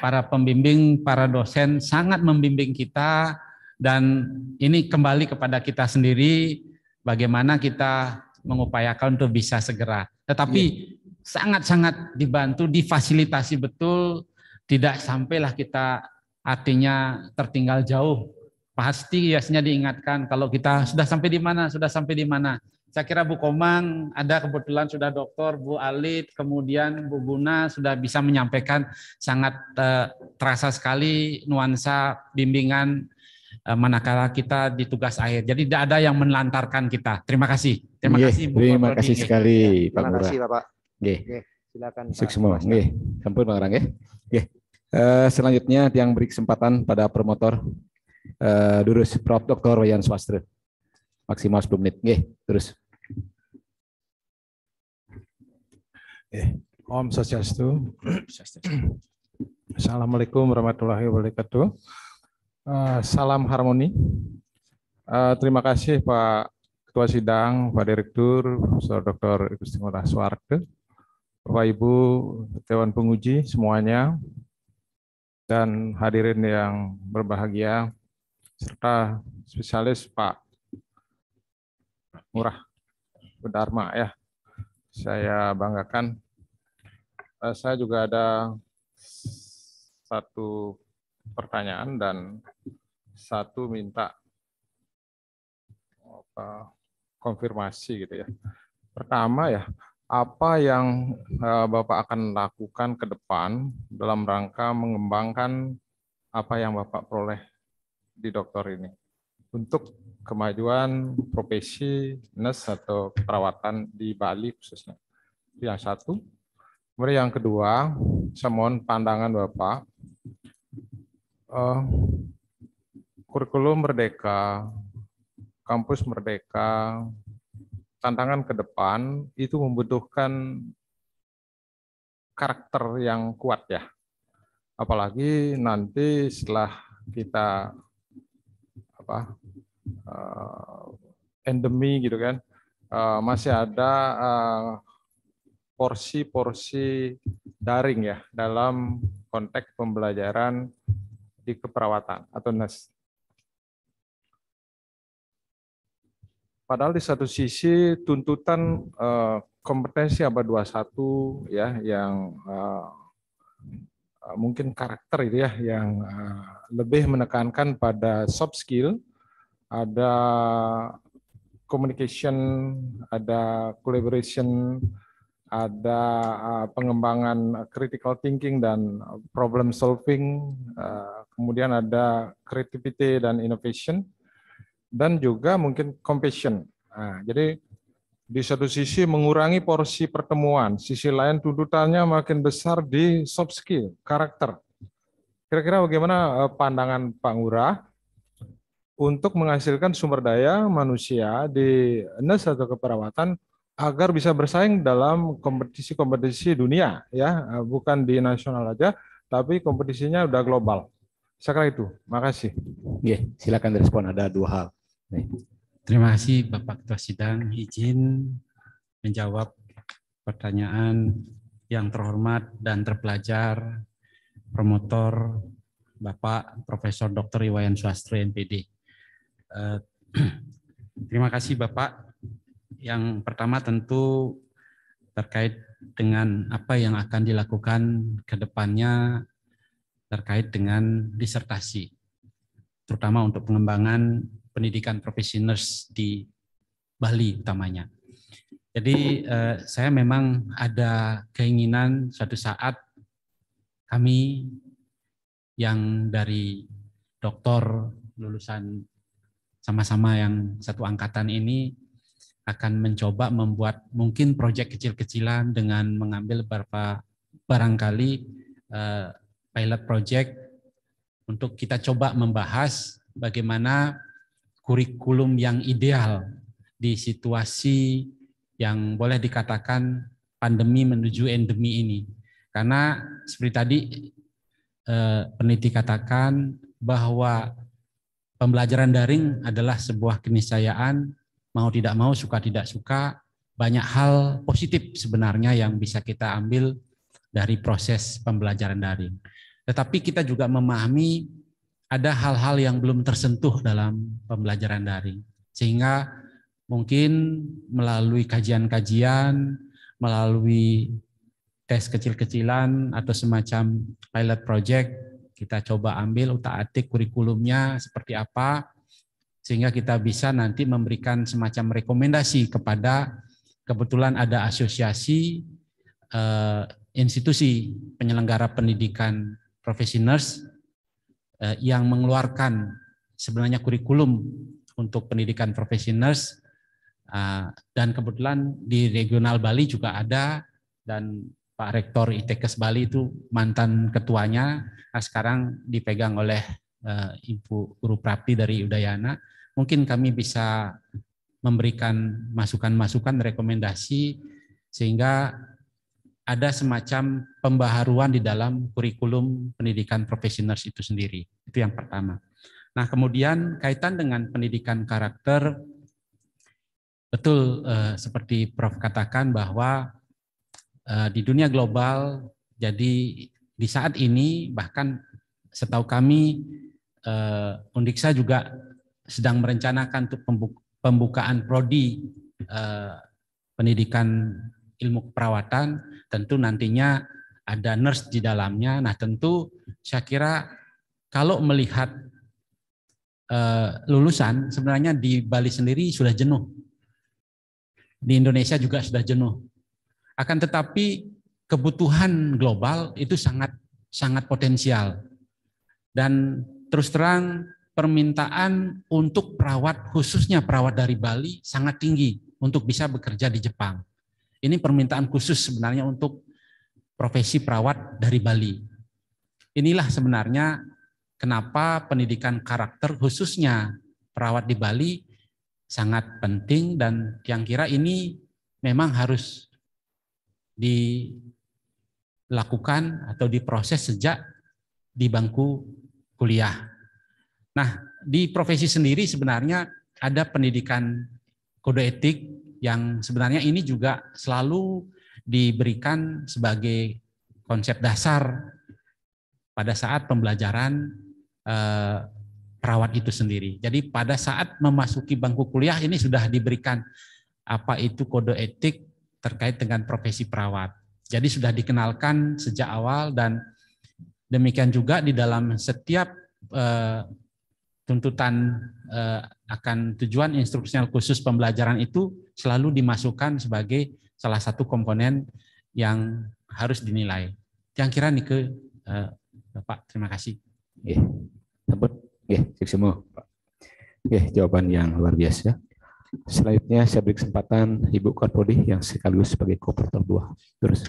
para pembimbing, para dosen sangat membimbing kita dan ini kembali kepada kita sendiri bagaimana kita mengupayakan untuk bisa segera. Tetapi iya. sangat-sangat dibantu, difasilitasi betul, tidak sampailah kita artinya tertinggal jauh. Pasti biasanya diingatkan kalau kita sudah sampai di mana, sudah sampai di mana. Saya kira Bu Komang, ada kebetulan sudah dokter, Bu Alit, kemudian Bu Buna sudah bisa menyampaikan sangat eh, terasa sekali nuansa bimbingan eh, manakala kita di tugas akhir. Jadi tidak ada yang menelantarkan kita. Terima kasih. Terima kasih Bu Terima kasih sekali ya, Pak Terima kasih Bapak. Ye. silakan. Pak. semua. Nggih. Sampun Pak Orang ya. Nggih. Uh, selanjutnya yang beri kesempatan pada promotor uh, Durus Prof. Dr. Wayan Swastra. Maksimal 10 menit. Nggih, terus. Eh, Om Swastiastu. Assalamualaikum warahmatullahi wabarakatuh. Uh, salam harmoni. Uh, terima kasih Pak Ketua Sidang, Pak Direktur, Profesor Dr. Igusti Ngurah Suarte, Bapak Ibu, Dewan Penguji, semuanya, dan hadirin yang berbahagia, serta spesialis Pak Murah Bedarma ya saya banggakan. Eh, saya juga ada satu pertanyaan dan satu minta konfirmasi gitu ya. Pertama ya, apa yang eh, Bapak akan lakukan ke depan dalam rangka mengembangkan apa yang Bapak peroleh di doktor ini untuk kemajuan profesi NES atau perawatan di Bali khususnya. Itu yang satu. Kemudian yang kedua, saya mohon pandangan Bapak. Uh, kurikulum merdeka, kampus merdeka, tantangan ke depan itu membutuhkan karakter yang kuat ya. Apalagi nanti setelah kita apa uh, endemi gitu kan uh, masih ada porsi eh, porsi-porsi daring ya dalam konteks pembelajaran di keperawatan atau NES. Padahal di satu sisi tuntutan uh, kompetensi abad 21 ya yang uh, mungkin karakter itu ya yang uh, lebih menekankan pada soft skill ada communication, ada collaboration, ada uh, pengembangan critical thinking dan problem solving, uh, kemudian ada creativity dan innovation, dan juga mungkin compassion. Nah, jadi di satu sisi mengurangi porsi pertemuan, sisi lain tuntutannya makin besar di soft skill, karakter. Kira-kira bagaimana uh, pandangan Pak Ngurah untuk menghasilkan sumber daya manusia di nes atau keperawatan agar bisa bersaing dalam kompetisi-kompetisi dunia ya eh, bukan di nasional aja tapi kompetisinya udah global saya kira itu makasih yeah, silakan respon ada dua hal Nih. terima kasih bapak ketua sidang izin menjawab pertanyaan yang terhormat dan terpelajar promotor Bapak Profesor Dr. Iwayan Swastri MPD. Eh, <clears throat> terima kasih Bapak. Yang pertama tentu terkait dengan apa yang akan dilakukan ke depannya terkait dengan disertasi, terutama untuk pengembangan pendidikan profesi nurse di Bali utamanya. Jadi eh, saya memang ada keinginan suatu saat kami yang dari doktor lulusan sama-sama yang satu angkatan ini akan mencoba membuat mungkin proyek kecil-kecilan dengan mengambil beberapa barangkali eh, pilot project untuk kita coba membahas bagaimana kurikulum yang ideal di situasi yang boleh dikatakan pandemi menuju endemi ini. Karena seperti tadi eh, peneliti katakan bahwa pembelajaran daring adalah sebuah keniscayaan, mau tidak mau, suka tidak suka, banyak hal positif sebenarnya yang bisa kita ambil dari proses pembelajaran daring. Tetapi kita juga memahami ada hal-hal yang belum tersentuh dalam pembelajaran daring. Sehingga mungkin melalui kajian-kajian, melalui tes kecil-kecilan atau semacam pilot project kita coba ambil utak-atik kurikulumnya seperti apa, sehingga kita bisa nanti memberikan semacam rekomendasi kepada kebetulan ada asosiasi eh, institusi penyelenggara pendidikan profesi nurse eh, yang mengeluarkan sebenarnya kurikulum untuk pendidikan profesi nurse eh, dan kebetulan di regional Bali juga ada dan Pak Rektor ITKES Bali itu mantan ketuanya Nah, sekarang dipegang oleh eh, Ibu Guru Prapti dari Udayana. Mungkin kami bisa memberikan masukan-masukan, rekomendasi, sehingga ada semacam pembaharuan di dalam kurikulum pendidikan profesioners itu sendiri. Itu yang pertama. Nah, kemudian kaitan dengan pendidikan karakter, betul eh, seperti Prof katakan bahwa eh, di dunia global jadi di saat ini bahkan setahu kami uh, eh, Undiksa juga sedang merencanakan untuk pembukaan prodi uh, pendidikan ilmu perawatan tentu nantinya ada nurse di dalamnya. Nah, tentu saya kira kalau melihat uh, lulusan sebenarnya di Bali sendiri sudah jenuh. Di Indonesia juga sudah jenuh. Akan tetapi kebutuhan global itu sangat sangat potensial. Dan terus terang permintaan untuk perawat khususnya perawat dari Bali sangat tinggi untuk bisa bekerja di Jepang. Ini permintaan khusus sebenarnya untuk profesi perawat dari Bali. Inilah sebenarnya kenapa pendidikan karakter khususnya perawat di Bali sangat penting dan yang kira ini memang harus di dilakukan atau diproses sejak di bangku kuliah. Nah, di profesi sendiri sebenarnya ada pendidikan kode etik yang sebenarnya ini juga selalu diberikan sebagai konsep dasar pada saat pembelajaran eh, perawat itu sendiri. Jadi pada saat memasuki bangku kuliah ini sudah diberikan apa itu kode etik terkait dengan profesi perawat. Jadi sudah dikenalkan sejak awal dan demikian juga di dalam setiap eh, tuntutan eh, akan tujuan instruksional khusus pembelajaran itu selalu dimasukkan sebagai salah satu komponen yang harus dinilai. Yang kira nih ke eh, Bapak, terima kasih. Ya, yeah. yeah, semua. Oke, yeah, jawaban yang luar biasa. Selanjutnya saya beri kesempatan Ibu Karpodi yang sekaligus sebagai koperator dua. Terus.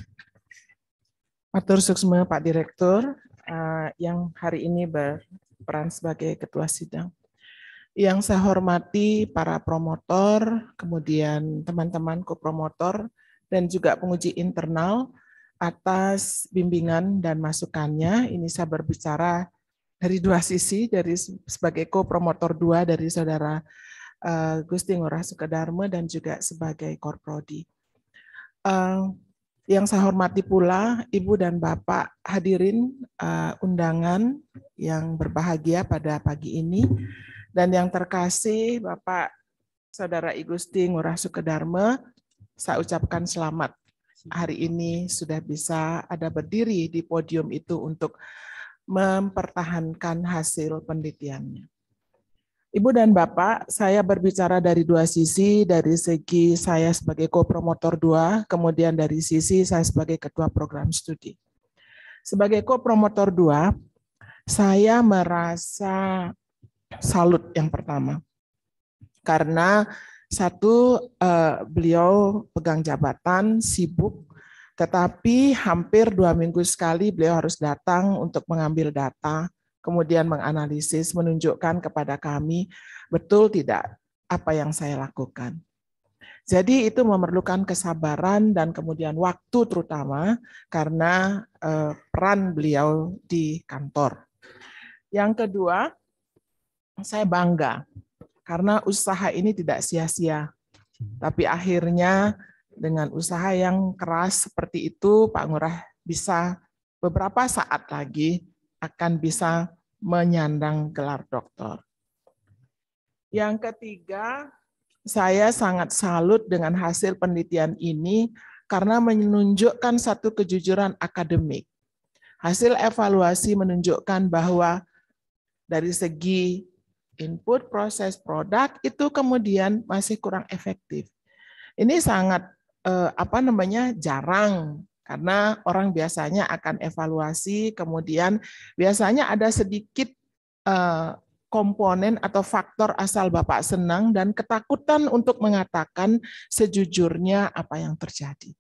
Atur semua Pak Direktur uh, yang hari ini berperan sebagai ketua sidang. Yang saya hormati para promotor, kemudian teman-teman kopromotor, dan juga penguji internal atas bimbingan dan masukannya. Ini saya berbicara dari dua sisi, dari sebagai kopromotor dua dari saudara Eh, Gusti Ngurah Sukedarma dan juga sebagai Korprodi. Eh, yang saya hormati pula Ibu dan Bapak hadirin eh, undangan yang berbahagia pada pagi ini dan yang terkasih Bapak Saudara I Gusti Ngurah Sukedarma, saya ucapkan selamat hari ini sudah bisa ada berdiri di podium itu untuk mempertahankan hasil penelitiannya. Ibu dan Bapak, saya berbicara dari dua sisi, dari segi saya sebagai ko-promotor dua, kemudian dari sisi saya sebagai ketua program studi. Sebagai ko-promotor dua, saya merasa salut yang pertama. Karena satu, eh, beliau pegang jabatan, sibuk, tetapi hampir dua minggu sekali beliau harus datang untuk mengambil data, kemudian menganalisis, menunjukkan kepada kami betul tidak apa yang saya lakukan. Jadi itu memerlukan kesabaran dan kemudian waktu terutama karena eh, peran beliau di kantor. Yang kedua, saya bangga karena usaha ini tidak sia-sia. Tapi akhirnya dengan usaha yang keras seperti itu Pak Ngurah bisa beberapa saat lagi akan bisa menyandang gelar doktor. Yang ketiga, saya sangat salut dengan hasil penelitian ini karena menunjukkan satu kejujuran akademik. Hasil evaluasi menunjukkan bahwa dari segi input, proses, produk itu kemudian masih kurang efektif. Ini sangat eh, apa namanya jarang karena orang biasanya akan evaluasi, kemudian biasanya ada sedikit eh, komponen atau faktor asal Bapak senang dan ketakutan untuk mengatakan sejujurnya apa yang terjadi.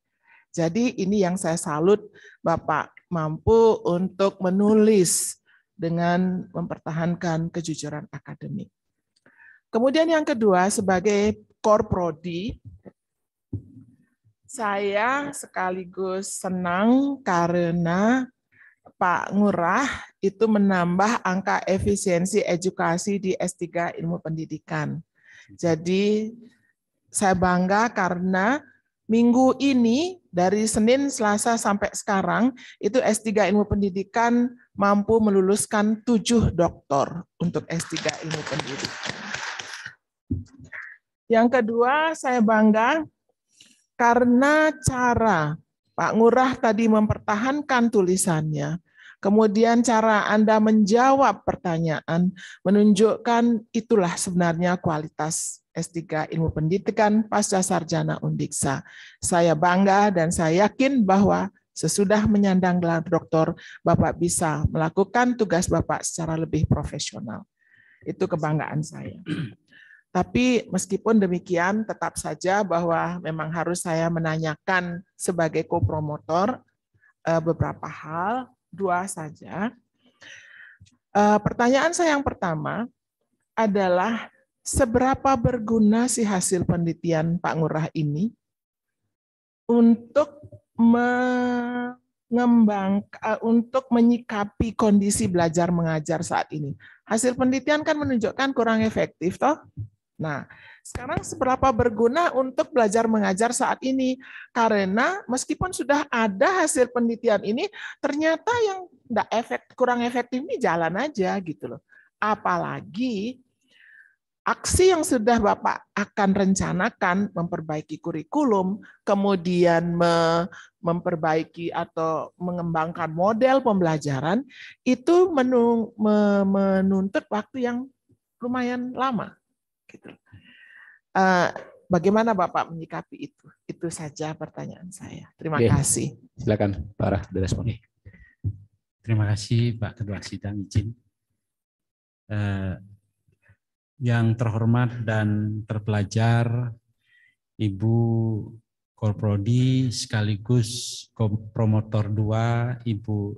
Jadi ini yang saya salut Bapak mampu untuk menulis dengan mempertahankan kejujuran akademik. Kemudian yang kedua sebagai core prodi saya sekaligus senang karena Pak Ngurah itu menambah angka efisiensi edukasi di S3 Ilmu Pendidikan. Jadi saya bangga karena minggu ini dari Senin, Selasa sampai sekarang itu S3 Ilmu Pendidikan mampu meluluskan tujuh doktor untuk S3 Ilmu Pendidikan. Yang kedua, saya bangga karena cara Pak Ngurah tadi mempertahankan tulisannya, kemudian cara Anda menjawab pertanyaan menunjukkan itulah sebenarnya kualitas S3 Ilmu Pendidikan Pasca Sarjana Undiksa. Saya bangga dan saya yakin bahwa sesudah menyandang gelar doktor, Bapak bisa melakukan tugas Bapak secara lebih profesional. Itu kebanggaan saya. Tapi meskipun demikian, tetap saja bahwa memang harus saya menanyakan sebagai kopromotor eh, beberapa hal, dua saja. Eh, pertanyaan saya yang pertama adalah seberapa berguna si hasil penelitian Pak Ngurah ini untuk mengembang eh, untuk menyikapi kondisi belajar mengajar saat ini. Hasil penelitian kan menunjukkan kurang efektif toh Nah, sekarang seberapa berguna untuk belajar mengajar saat ini? Karena meskipun sudah ada hasil penelitian ini, ternyata yang tidak efek, kurang efektif ini jalan aja gitu loh. Apalagi aksi yang sudah Bapak akan rencanakan memperbaiki kurikulum, kemudian memperbaiki atau mengembangkan model pembelajaran, itu menuntut waktu yang lumayan lama Gitu. Uh, bagaimana Bapak menyikapi itu? Itu saja pertanyaan saya. Terima Oke. kasih. Silakan, Pak Rah, direspon. Terima kasih Pak Ketua Sidang izin. Uh, eh, yang terhormat dan terpelajar Ibu Korprodi sekaligus promotor dua Ibu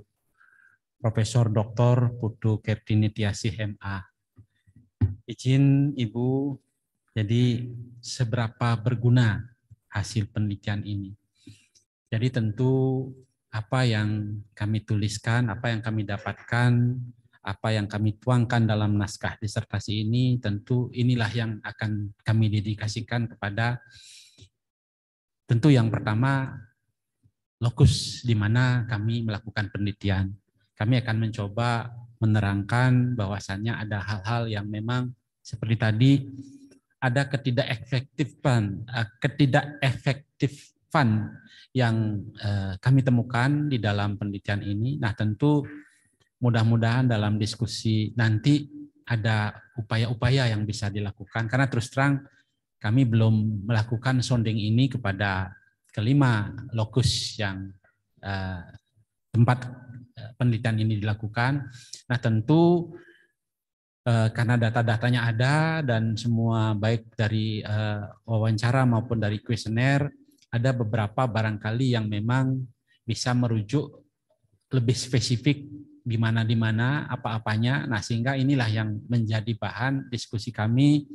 Profesor doktor Putu Kertini Tiasih MA. Izin Ibu, jadi seberapa berguna hasil penelitian ini. Jadi tentu apa yang kami tuliskan, apa yang kami dapatkan, apa yang kami tuangkan dalam naskah disertasi ini, tentu inilah yang akan kami dedikasikan kepada tentu yang pertama lokus di mana kami melakukan penelitian. Kami akan mencoba menerangkan bahwasannya ada hal-hal yang memang seperti tadi ada ketidakefektifan eh, ketidakefektifan yang eh, kami temukan di dalam penelitian ini. Nah, tentu mudah-mudahan dalam diskusi nanti ada upaya-upaya yang bisa dilakukan karena terus terang kami belum melakukan sounding ini kepada kelima lokus yang eh, tempat penelitian ini dilakukan. Nah, tentu Eh, karena data-datanya ada dan semua baik dari uh, wawancara maupun dari kuesioner ada beberapa barangkali yang memang bisa merujuk lebih spesifik di mana di mana apa-apanya. Nah, sehingga inilah yang menjadi bahan diskusi kami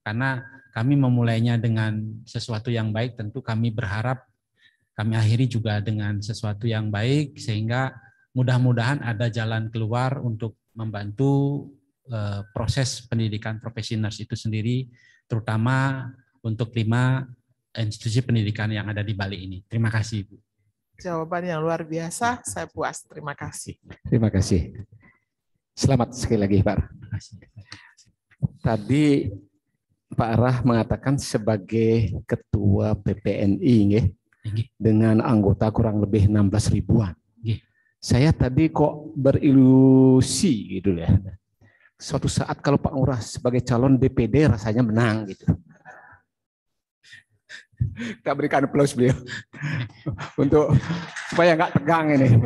karena kami memulainya dengan sesuatu yang baik tentu kami berharap kami akhiri juga dengan sesuatu yang baik sehingga mudah-mudahan ada jalan keluar untuk membantu Eh, proses pendidikan profesi nurse itu sendiri, terutama untuk lima institusi pendidikan yang ada di Bali ini. Terima kasih, Ibu. Jawaban yang luar biasa, saya puas. Terima kasih. Terima kasih. Selamat sekali lagi, Pak. Tadi Pak Rah mengatakan sebagai ketua PPNI, nge, dengan anggota kurang lebih 16 ribuan. Saya tadi kok berilusi gitu ya suatu saat kalau Pak Lurah sebagai calon DPD rasanya menang gitu. Kita berikan plus beliau untuk supaya nggak tegang ini. <laughs>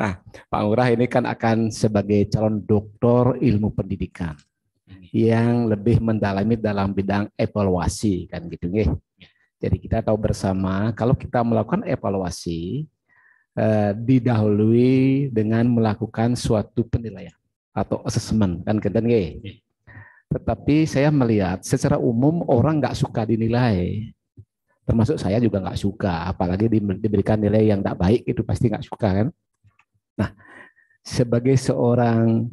Nah, Pak Lurah ini kan akan sebagai calon doktor ilmu pendidikan yang lebih mendalami dalam bidang evaluasi kan gitu nih. Jadi kita tahu bersama kalau kita melakukan evaluasi Eh, didahului dengan melakukan suatu penilaian atau assessment kan gitu, kenten iya. Tetapi saya melihat secara umum orang nggak suka dinilai. Termasuk saya juga nggak suka, apalagi diberikan nilai yang tidak baik itu pasti nggak suka kan. Nah, sebagai seorang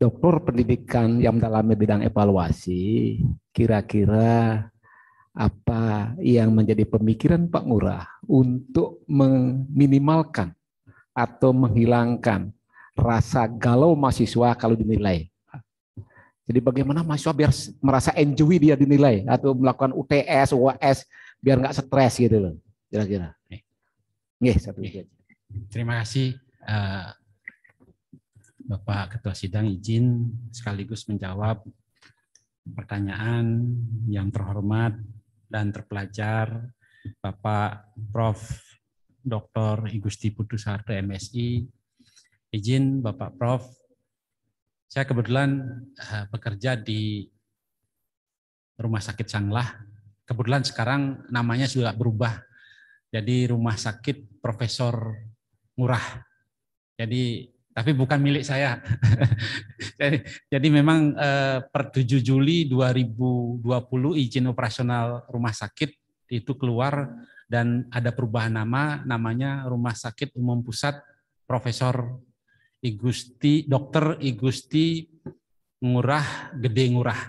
doktor pendidikan yang dalam bidang evaluasi, kira-kira apa yang menjadi pemikiran Pak Ngurah untuk meminimalkan atau menghilangkan rasa galau mahasiswa kalau dinilai. Jadi bagaimana mahasiswa biar merasa enjoy dia dinilai atau melakukan UTS, UAS biar nggak stres gitu loh. Kira-kira. Nih, satu Oke. Terima kasih eh, Bapak Ketua Sidang izin sekaligus menjawab pertanyaan yang terhormat dan terpelajar Bapak Prof. Dr. Igusti Putus Harto MSI. Izin Bapak Prof, saya kebetulan eh, bekerja di Rumah Sakit Sanglah. Kebetulan sekarang namanya sudah berubah jadi Rumah Sakit Profesor Murah. Jadi tapi bukan milik saya. <laughs> jadi, jadi memang eh, per 7 Juli 2020 izin operasional rumah sakit itu keluar dan ada perubahan nama, namanya Rumah Sakit Umum Pusat Profesor Igusti Dokter Igusti Ngurah Gede Ngurah.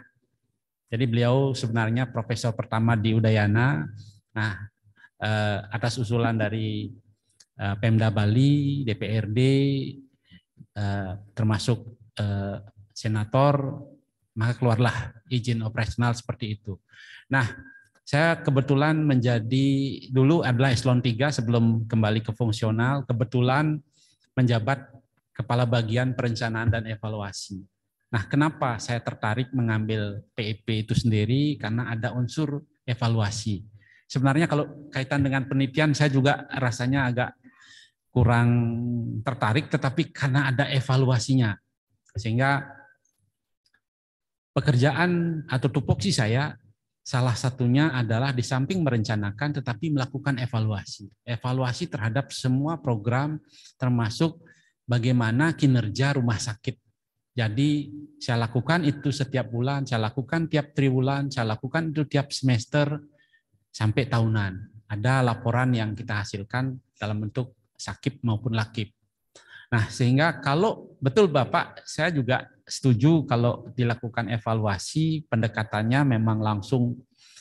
Jadi beliau sebenarnya profesor pertama di Udayana. Nah, eh, atas usulan dari eh, Pemda Bali, DPRD, Eh, termasuk eh, senator, maka keluarlah izin operasional seperti itu. Nah, saya kebetulan menjadi dulu adalah eselon 3 sebelum kembali ke fungsional, kebetulan menjabat kepala bagian perencanaan dan evaluasi. Nah, kenapa saya tertarik mengambil PEP e itu sendiri? Karena ada unsur evaluasi. Sebenarnya kalau kaitan dengan penelitian, saya juga rasanya agak kurang tertarik, tetapi karena ada evaluasinya. Sehingga pekerjaan atau tupoksi saya salah satunya adalah di samping merencanakan tetapi melakukan evaluasi. Evaluasi terhadap semua program termasuk bagaimana kinerja rumah sakit. Jadi saya lakukan itu setiap bulan, saya lakukan tiap triwulan, saya lakukan itu tiap semester sampai tahunan. Ada laporan yang kita hasilkan dalam bentuk sakip maupun lakip. Nah, sehingga kalau betul Bapak, saya juga setuju kalau dilakukan evaluasi pendekatannya memang langsung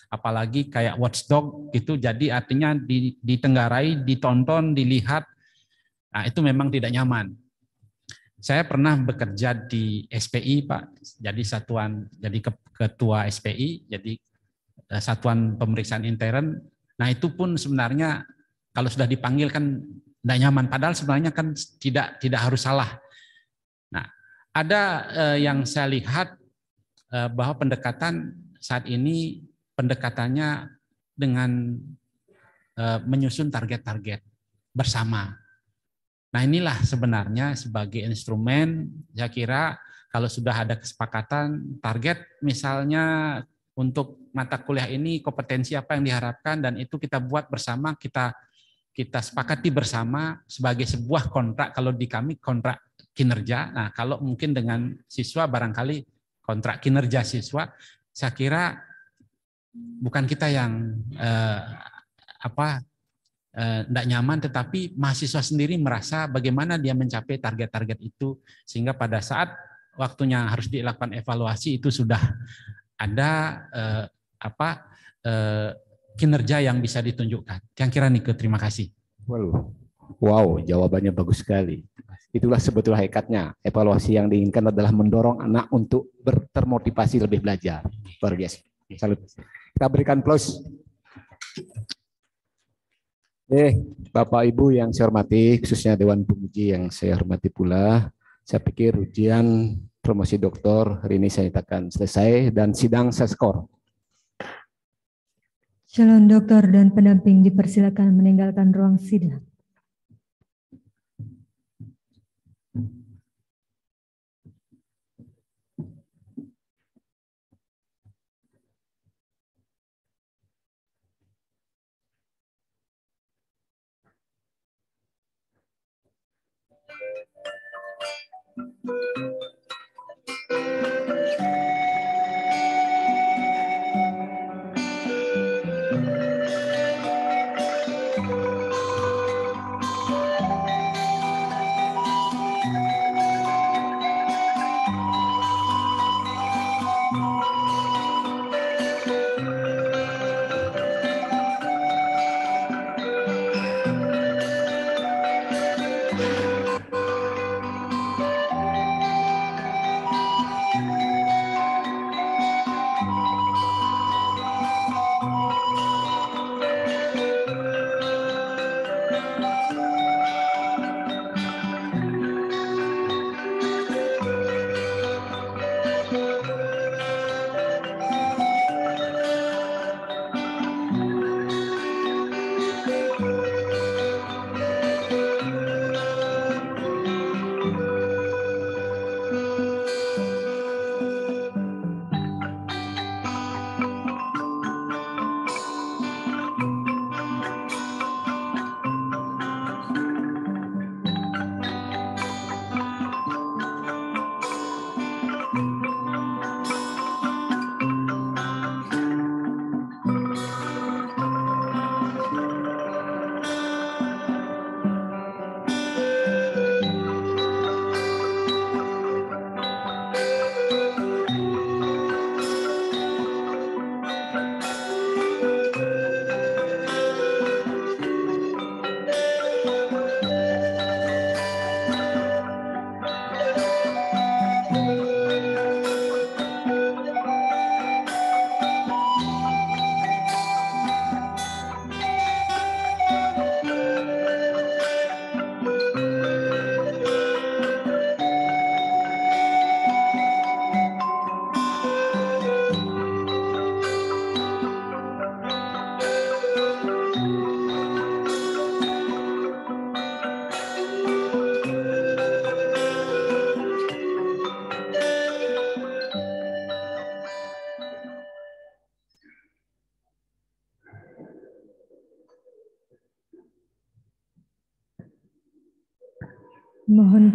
apalagi kayak watchdog itu jadi artinya ditenggarai, ditonton, dilihat. Nah, itu memang tidak nyaman. Saya pernah bekerja di SPI, Pak. Jadi satuan jadi ketua SPI, jadi eh, satuan pemeriksaan intern. Nah, itu pun sebenarnya kalau sudah dipanggil kan tidak nyaman. Padahal sebenarnya kan tidak tidak harus salah. Nah, ada eh, yang saya lihat eh, bahwa pendekatan saat ini pendekatannya dengan eh, menyusun target-target bersama. Nah, inilah sebenarnya sebagai instrumen saya kira kalau sudah ada kesepakatan target misalnya untuk mata kuliah ini kompetensi apa yang diharapkan dan itu kita buat bersama kita kita sepakati bersama sebagai sebuah kontrak. Kalau di kami kontrak kinerja. Nah, kalau mungkin dengan siswa barangkali kontrak kinerja siswa, saya kira bukan kita yang eh, apa tidak eh, nyaman, tetapi mahasiswa sendiri merasa bagaimana dia mencapai target-target itu sehingga pada saat waktunya harus dilakukan evaluasi itu sudah ada eh, apa eh, kinerja yang bisa ditunjukkan. Yang kira nih, terima kasih. Wow, jawabannya bagus sekali. Itulah sebetulnya hekatnya. Evaluasi yang diinginkan adalah mendorong anak untuk bertermotivasi lebih belajar. Luar biasa. Salut. Kita berikan plus. Eh, Bapak Ibu yang saya hormati, khususnya Dewan Pemuji yang saya hormati pula, saya pikir ujian promosi doktor hari ini saya nyatakan selesai dan sidang saya skor. Calon dokter dan pendamping dipersilakan meninggalkan ruang sidang. Thank you.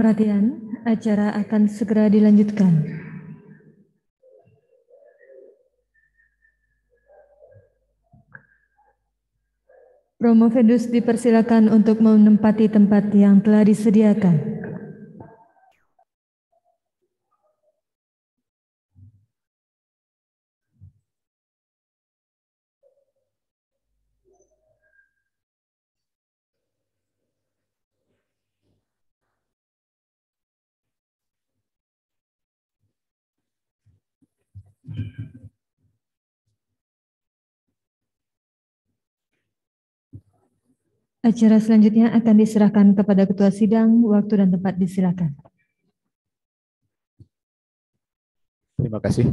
perhatian, acara akan segera dilanjutkan. Promovendus dipersilakan untuk menempati tempat yang telah disediakan. Acara selanjutnya akan diserahkan kepada ketua sidang. Waktu dan tempat disilakan. Terima kasih.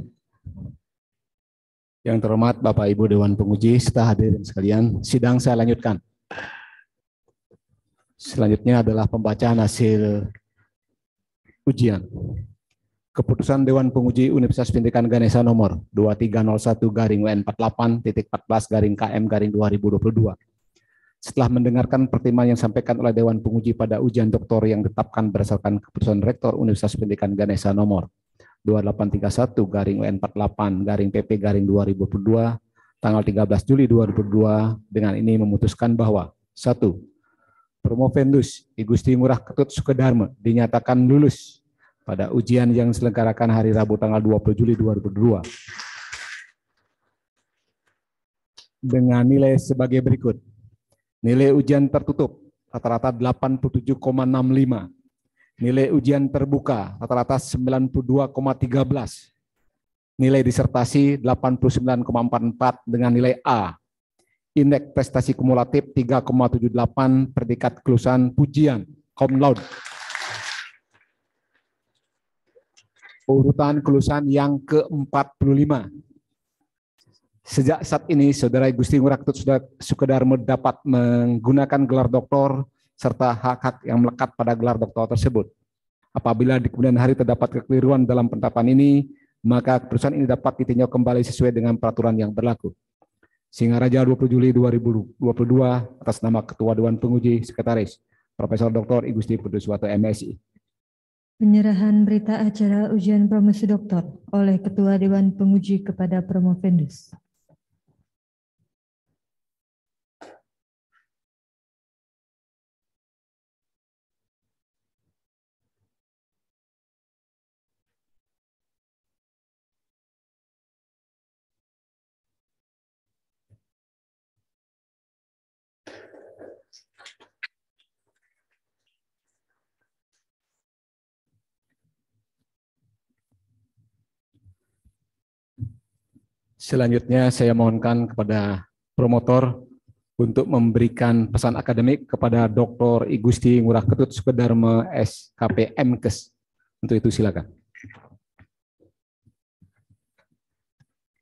Yang terhormat Bapak Ibu Dewan Penguji, serta dan sekalian, sidang saya lanjutkan. Selanjutnya adalah pembacaan hasil ujian. Keputusan Dewan Penguji Universitas Pendidikan Ganesha nomor 2301 garing WN 48 titik 14 garing KM garing 2022 setelah mendengarkan pertimbangan yang disampaikan oleh Dewan Penguji pada ujian doktor yang ditetapkan berdasarkan keputusan Rektor Universitas Pendidikan Ganesha nomor 2831 garing UN 48 garing PP garing 2022 tanggal 13 Juli 2022 dengan ini memutuskan bahwa satu Promovendus I Gusti Ngurah Ketut Sukedarma dinyatakan lulus pada ujian yang diselenggarakan hari Rabu tanggal 20 Juli 2022 dengan nilai sebagai berikut. Nilai ujian tertutup rata-rata 87,65. Nilai ujian terbuka rata-rata 92,13. Nilai disertasi 89,44 dengan nilai A. Indeks prestasi kumulatif 3,78 predikat kelulusan pujian cum laude. Urutan kelulusan yang ke-45 Sejak saat ini, Saudara Gusti Nguraktut sudah sekedar dapat menggunakan gelar doktor serta hak-hak yang melekat pada gelar doktor tersebut. Apabila di kemudian hari terdapat kekeliruan dalam penetapan ini, maka keputusan ini dapat ditinjau kembali sesuai dengan peraturan yang berlaku. Raja 20 Juli 2022 atas nama Ketua Dewan Penguji Sekretaris Profesor Dr. Igusti Puduswato MSI. Penyerahan berita acara ujian promosi doktor oleh Ketua Dewan Penguji kepada Promovendus. Selanjutnya saya mohonkan kepada promotor untuk memberikan pesan akademik kepada Dr. Igusti Ngurah Ketut Sukedarma SKP MKes. Untuk itu silakan.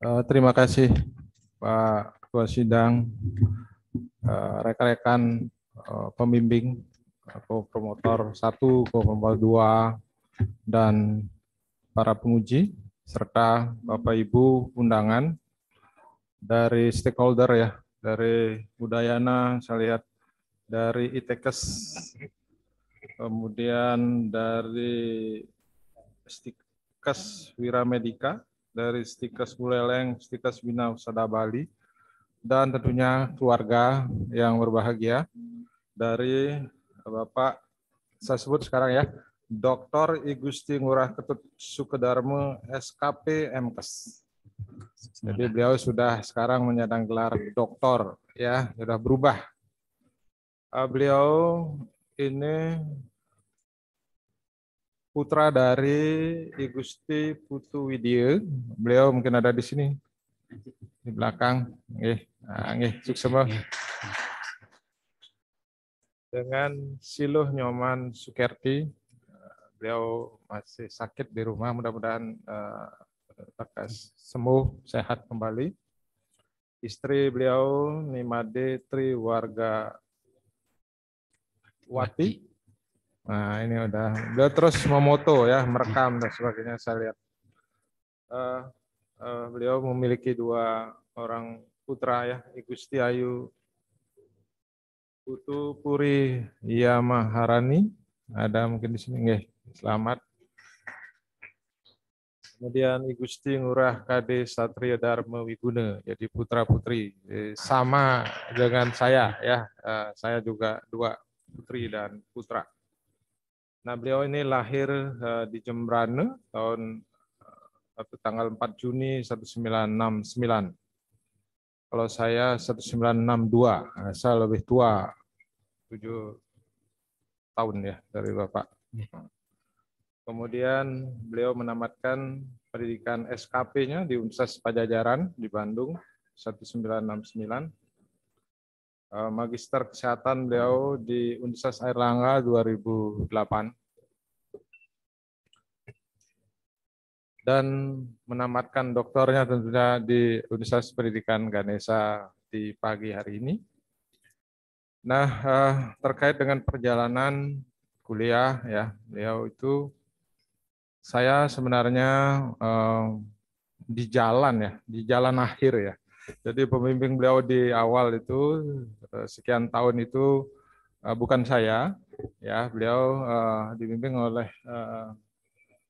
Eh, terima kasih Pak Ketua Sidang, eh, rekan-rekan eh, pembimbing, ko-promotor satu ko-promotor 2, dan para penguji serta Bapak Ibu undangan dari stakeholder ya, dari Budayana, saya lihat dari itkes, kemudian dari Stikes Wiramedika, dari Stikes Buleleng, Stikes Bina Usada Bali, dan tentunya keluarga yang berbahagia dari Bapak, saya sebut sekarang ya, Dr. Igusti Ngurah Ketut Sukedarmo SKP MKes. Jadi beliau sudah sekarang menyandang gelar doktor ya, sudah berubah. Eh, beliau ini putra dari Igusti Putu Widya. Beliau mungkin ada di sini di belakang. Nggih, ah, nggih sukses Dengan Siluh Nyoman Sukerti beliau masih sakit di rumah, mudah-mudahan uh, sembuh, sehat kembali. Istri beliau Nimade Tri warga Wati. Nah ini udah, beliau terus memoto ya, merekam dan sebagainya saya lihat. Uh, uh, beliau memiliki dua orang putra ya, Igusti Ayu Putu Puri Yamaharani. Ada mungkin di sini, nggih. Selamat. Kemudian I Gusti Ngurah KD Satria Dharma Wiguna, jadi putra-putri. Eh, sama dengan saya ya, eh, saya juga dua putri dan putra. Nah beliau ini lahir eh, di Jembrane tahun tanggal 4 Juni 1969. Kalau saya 1962, saya lebih tua tujuh tahun ya dari Bapak. Ya. Kemudian beliau menamatkan pendidikan SKP-nya di Universitas Pajajaran di Bandung 1969. Eh, magister Kesehatan beliau di Universitas Airlangga 2008. Dan menamatkan doktornya tentunya di Universitas Pendidikan Ganesa di pagi hari ini. Nah, eh, terkait dengan perjalanan kuliah ya, beliau itu saya sebenarnya um, di jalan ya, di jalan akhir ya. Jadi pemimpin beliau di awal itu eh, sekian tahun itu eh, bukan saya, ya beliau uh, dipimpin oleh uh,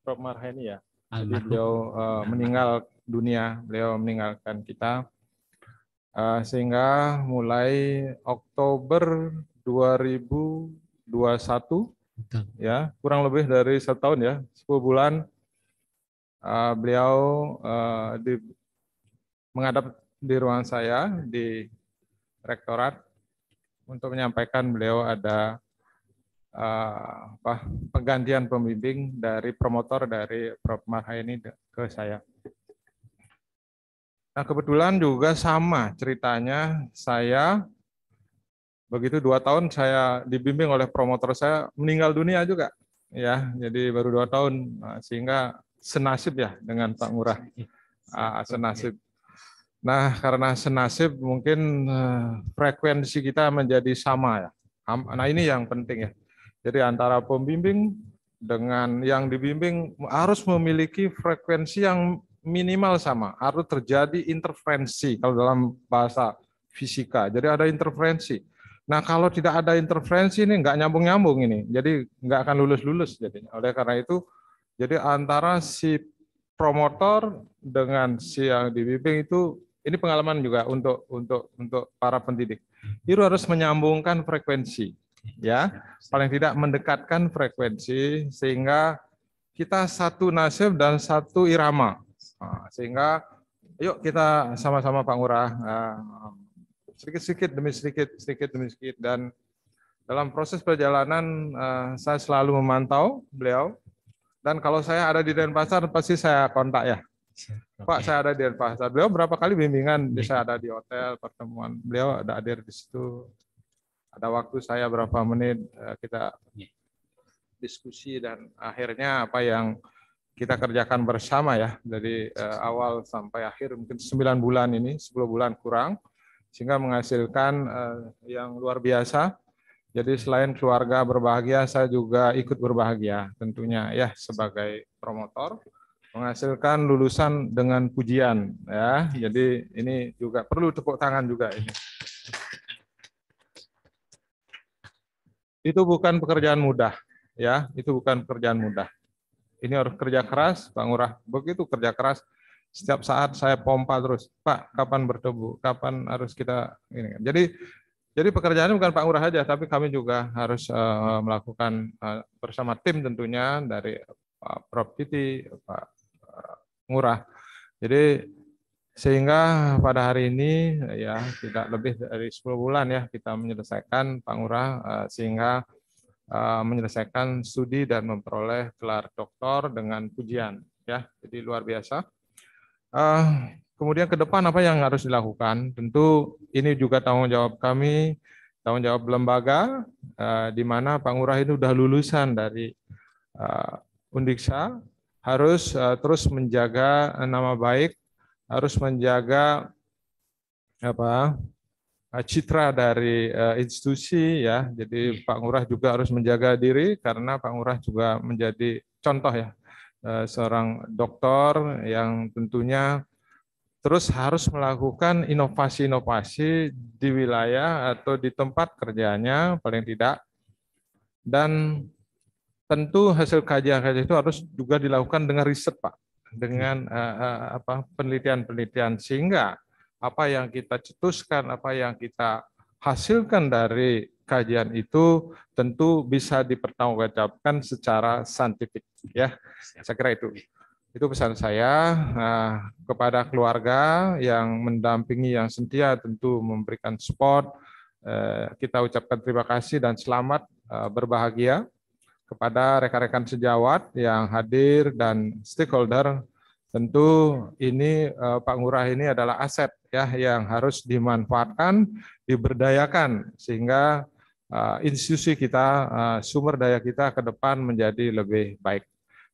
Prof Marhani ya. Jadi beliau uh, meninggal dunia, beliau meninggalkan kita sehingga mulai Oktober 2021 Ya, kurang lebih dari satu tahun ya, 10 bulan uh, beliau uh, di, menghadap di ruang saya di rektorat untuk menyampaikan beliau ada uh, apa, penggantian pembimbing dari promotor dari Prof. Marhaini ke saya. Nah kebetulan juga sama ceritanya saya begitu dua tahun saya dibimbing oleh promotor saya meninggal dunia juga ya jadi baru dua tahun nah, sehingga senasib ya dengan Pak Murah senasib ah, nah karena senasib mungkin eh, frekuensi kita menjadi sama ya nah ini yang penting ya jadi antara pembimbing dengan yang dibimbing harus memiliki frekuensi yang minimal sama harus terjadi interferensi kalau dalam bahasa fisika jadi ada interferensi Nah kalau tidak ada interferensi ini nggak nyambung-nyambung ini, jadi nggak akan lulus-lulus jadinya. Oleh karena itu, jadi antara si promotor dengan si yang dibimbing itu ini pengalaman juga untuk untuk untuk para pendidik. Itu harus menyambungkan frekuensi, ya. Paling tidak mendekatkan frekuensi sehingga kita satu nasib dan satu irama. Nah, sehingga yuk kita sama-sama Pak Ngurah eh, sedikit-sedikit demi sedikit, sedikit demi sedikit. Dan dalam proses perjalanan eh, saya selalu memantau beliau. Dan kalau saya ada di Denpasar pasti saya kontak ya. Pak saya ada di Denpasar. Beliau berapa kali bimbingan bisa ada di hotel, pertemuan. Beliau ada hadir di situ. Ada waktu saya berapa menit eh, kita iya. diskusi dan akhirnya apa yang kita kerjakan bersama ya dari eh, awal sampai akhir mungkin 9 bulan ini 10 bulan kurang sehingga menghasilkan uh, yang luar biasa. Jadi selain keluarga berbahagia, saya juga ikut berbahagia tentunya ya sebagai promotor menghasilkan lulusan dengan pujian ya. Jadi ini juga perlu tepuk tangan juga ini. Itu bukan pekerjaan mudah ya, itu bukan pekerjaan mudah. Ini harus kerja keras, Bang Urah. Begitu kerja keras, setiap saat saya pompa terus, Pak, kapan bertemu? kapan harus kita ini. Jadi jadi pekerjaannya bukan Pak Ngurah saja, tapi kami juga harus uh, melakukan uh, bersama tim tentunya dari eh, Pak Prof. Pak Ngurah. Jadi sehingga pada hari ini ya tidak lebih dari 10 bulan ya kita menyelesaikan Pak Ngurah uh, sehingga uh, menyelesaikan studi dan memperoleh gelar doktor dengan pujian ya. Jadi luar biasa. Uh, kemudian ke depan apa yang harus dilakukan? Tentu ini juga tanggung jawab kami, tanggung jawab lembaga, uh, di mana Pak Ngurah ini sudah lulusan dari uh, ah, Undiksa, harus uh, terus menjaga nama baik, harus menjaga apa citra dari uh, institusi ya. Jadi Pak Ngurah juga harus menjaga diri karena Pak Ngurah juga menjadi contoh ya Eh, seorang dokter yang tentunya terus harus melakukan inovasi-inovasi di wilayah atau di tempat kerjanya paling tidak dan tentu hasil kajian-kajian itu harus juga dilakukan dengan riset Pak dengan eh, eh, apa penelitian-penelitian sehingga apa yang kita cetuskan apa yang kita hasilkan dari kajian itu tentu bisa dipertanggungjawabkan secara saintifik ya saya kira itu itu pesan saya nah, kepada keluarga yang mendampingi yang setia tentu memberikan support eh, kita ucapkan terima kasih dan selamat eh, berbahagia kepada rekan-rekan sejawat yang hadir dan stakeholder tentu ini eh, Pak Ngurah ini adalah aset ya yang harus dimanfaatkan, diberdayakan sehingga uh, institusi kita, uh, sumber daya kita ke depan menjadi lebih baik.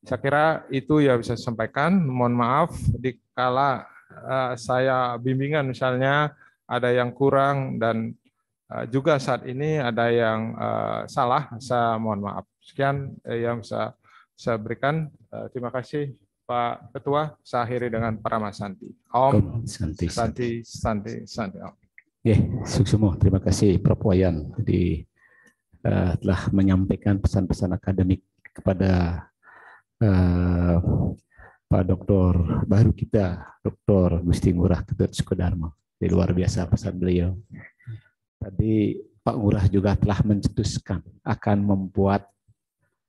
Saya kira itu ya bisa saya sampaikan. Mohon maaf dikala uh, eh, saya bimbingan misalnya ada yang kurang dan juga saat ini ada yang uh, salah, saya mohon maaf. Sekian yang saya, saya berikan. Uh, terima kasih. Pak Ketua, saya akhiri dengan Paramasanti. Om Santi Santi Santi Santi. Om. Yeah, semua terima kasih Prof Wayan di uh, eh, telah menyampaikan pesan-pesan akademik kepada uh, Pak Doktor baru kita, Doktor Gusti Ngurah Ketut Sukodarma. Di luar biasa pesan beliau. Tadi Pak Ngurah juga telah mencetuskan akan membuat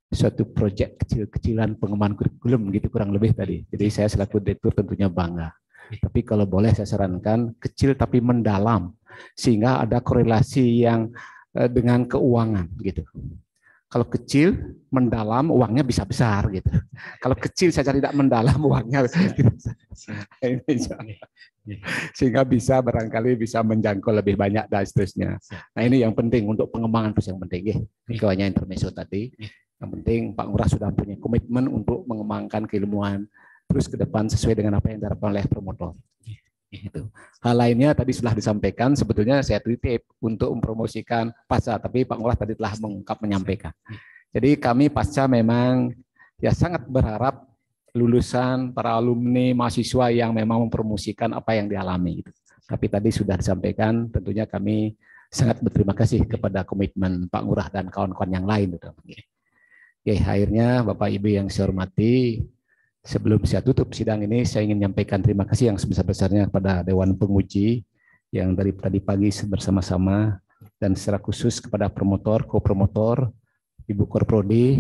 suatu proyek kecil-kecilan pengembangan kurikulum gitu kurang lebih tadi. Jadi saya selaku direktur tentunya bangga. Iya. Tapi kalau boleh saya sarankan kecil tapi mendalam sehingga ada korelasi yang eh, dengan keuangan gitu. Kalau kecil mendalam uangnya bisa besar gitu. Kalau kecil saja tidak mendalam uangnya <laughs> iya, iya. sehingga bisa barangkali bisa menjangkau lebih banyak dan seterusnya. Nah ini yang penting untuk pengembangan terus yang penting ya. Kawannya intermezzo tadi. Yang penting Pak Ngurah sudah punya komitmen untuk mengembangkan keilmuan terus ke depan sesuai dengan apa yang diharapkan oleh promotor. Itu. Hal lainnya tadi sudah disampaikan, sebetulnya saya titip untuk mempromosikan pasca, tapi Pak Ngurah tadi telah mengungkap menyampaikan. Jadi kami pasca memang ya sangat berharap lulusan para alumni mahasiswa yang memang mempromosikan apa yang dialami. Gitu. Tapi tadi sudah disampaikan, tentunya kami sangat berterima kasih kepada komitmen Pak Ngurah dan kawan-kawan yang lain. Gitu. Oke, ya, akhirnya Bapak Ibu yang saya hormati, sebelum saya tutup sidang ini, saya ingin menyampaikan terima kasih yang sebesar-besarnya kepada Dewan Penguji yang dari tadi pagi bersama-sama dan secara khusus kepada promotor, kopromotor, Ibu Korprodi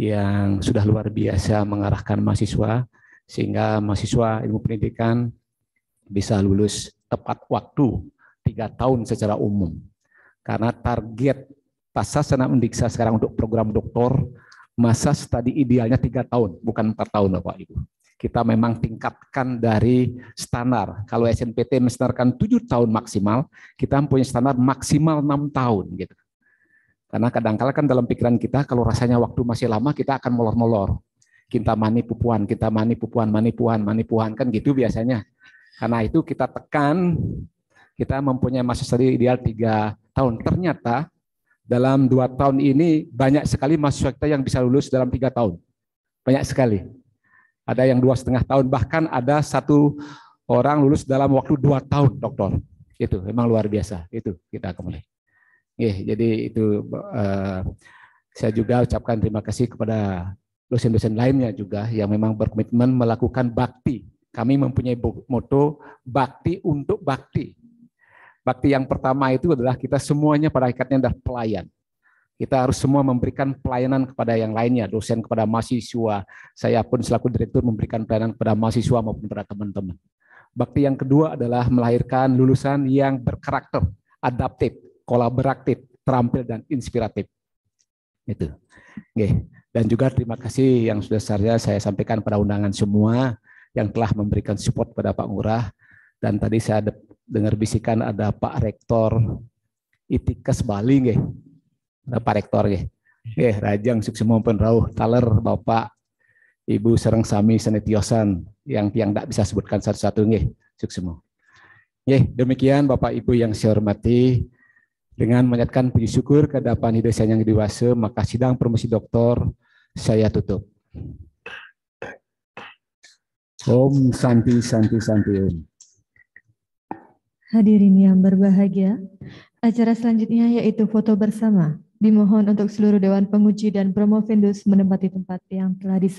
yang sudah luar biasa mengarahkan mahasiswa sehingga mahasiswa ilmu pendidikan bisa lulus tepat waktu tiga tahun secara umum. Karena target pasasana undiksa mendiksa sekarang untuk program doktor masa studi idealnya tiga tahun, bukan empat tahun Bapak Ibu. Kita memang tingkatkan dari standar. Kalau SNPT menstandarkan tujuh tahun maksimal, kita punya standar maksimal enam tahun gitu. Karena kadangkala kan dalam pikiran kita kalau rasanya waktu masih lama kita akan molor-molor. Kita mani pupuan, kita mani pupuan, mani puan, mani puan kan gitu biasanya. Karena itu kita tekan, kita mempunyai masa studi ideal tiga tahun. Ternyata dalam dua tahun ini banyak sekali mahasiswa kita yang bisa lulus dalam tiga tahun. Banyak sekali. Ada yang dua setengah tahun, bahkan ada satu orang lulus dalam waktu dua tahun, dokter. Itu memang luar biasa. Itu kita kembali. jadi itu uh, saya juga ucapkan terima kasih kepada dosen-dosen lainnya juga yang memang berkomitmen melakukan bakti. Kami mempunyai moto bakti untuk bakti Bakti yang pertama itu adalah kita semuanya pada ikatnya adalah pelayan. Kita harus semua memberikan pelayanan kepada yang lainnya, dosen kepada mahasiswa. Saya pun selaku direktur memberikan pelayanan kepada mahasiswa maupun kepada teman-teman. Bakti yang kedua adalah melahirkan lulusan yang berkarakter, adaptif, kolaboratif, terampil dan inspiratif. Itu. Oke. Dan juga terima kasih yang sudah saya saya sampaikan pada undangan semua yang telah memberikan support kepada Pak Ngurah dan tadi saya dengar bisikan ada Pak Rektor Itikas Bali nggih. Ada Pak Rektor nggih. Nggih, rajang Suksemompen Rauh taler Bapak Ibu Sereng Sami Senetiosan yang tiang tak bisa sebutkan satu-satu nggih, Suksemo. Nggih, demikian Bapak Ibu yang saya hormati dengan menyatakan puji syukur kehadapan hidup saya yang dewasa, maka sidang promosi doktor saya tutup. Om Santi Santi Santi Om. Hadirin yang berbahagia, acara selanjutnya yaitu foto bersama. Dimohon untuk seluruh Dewan Penguji dan Promovendus menempati tempat yang telah disediakan.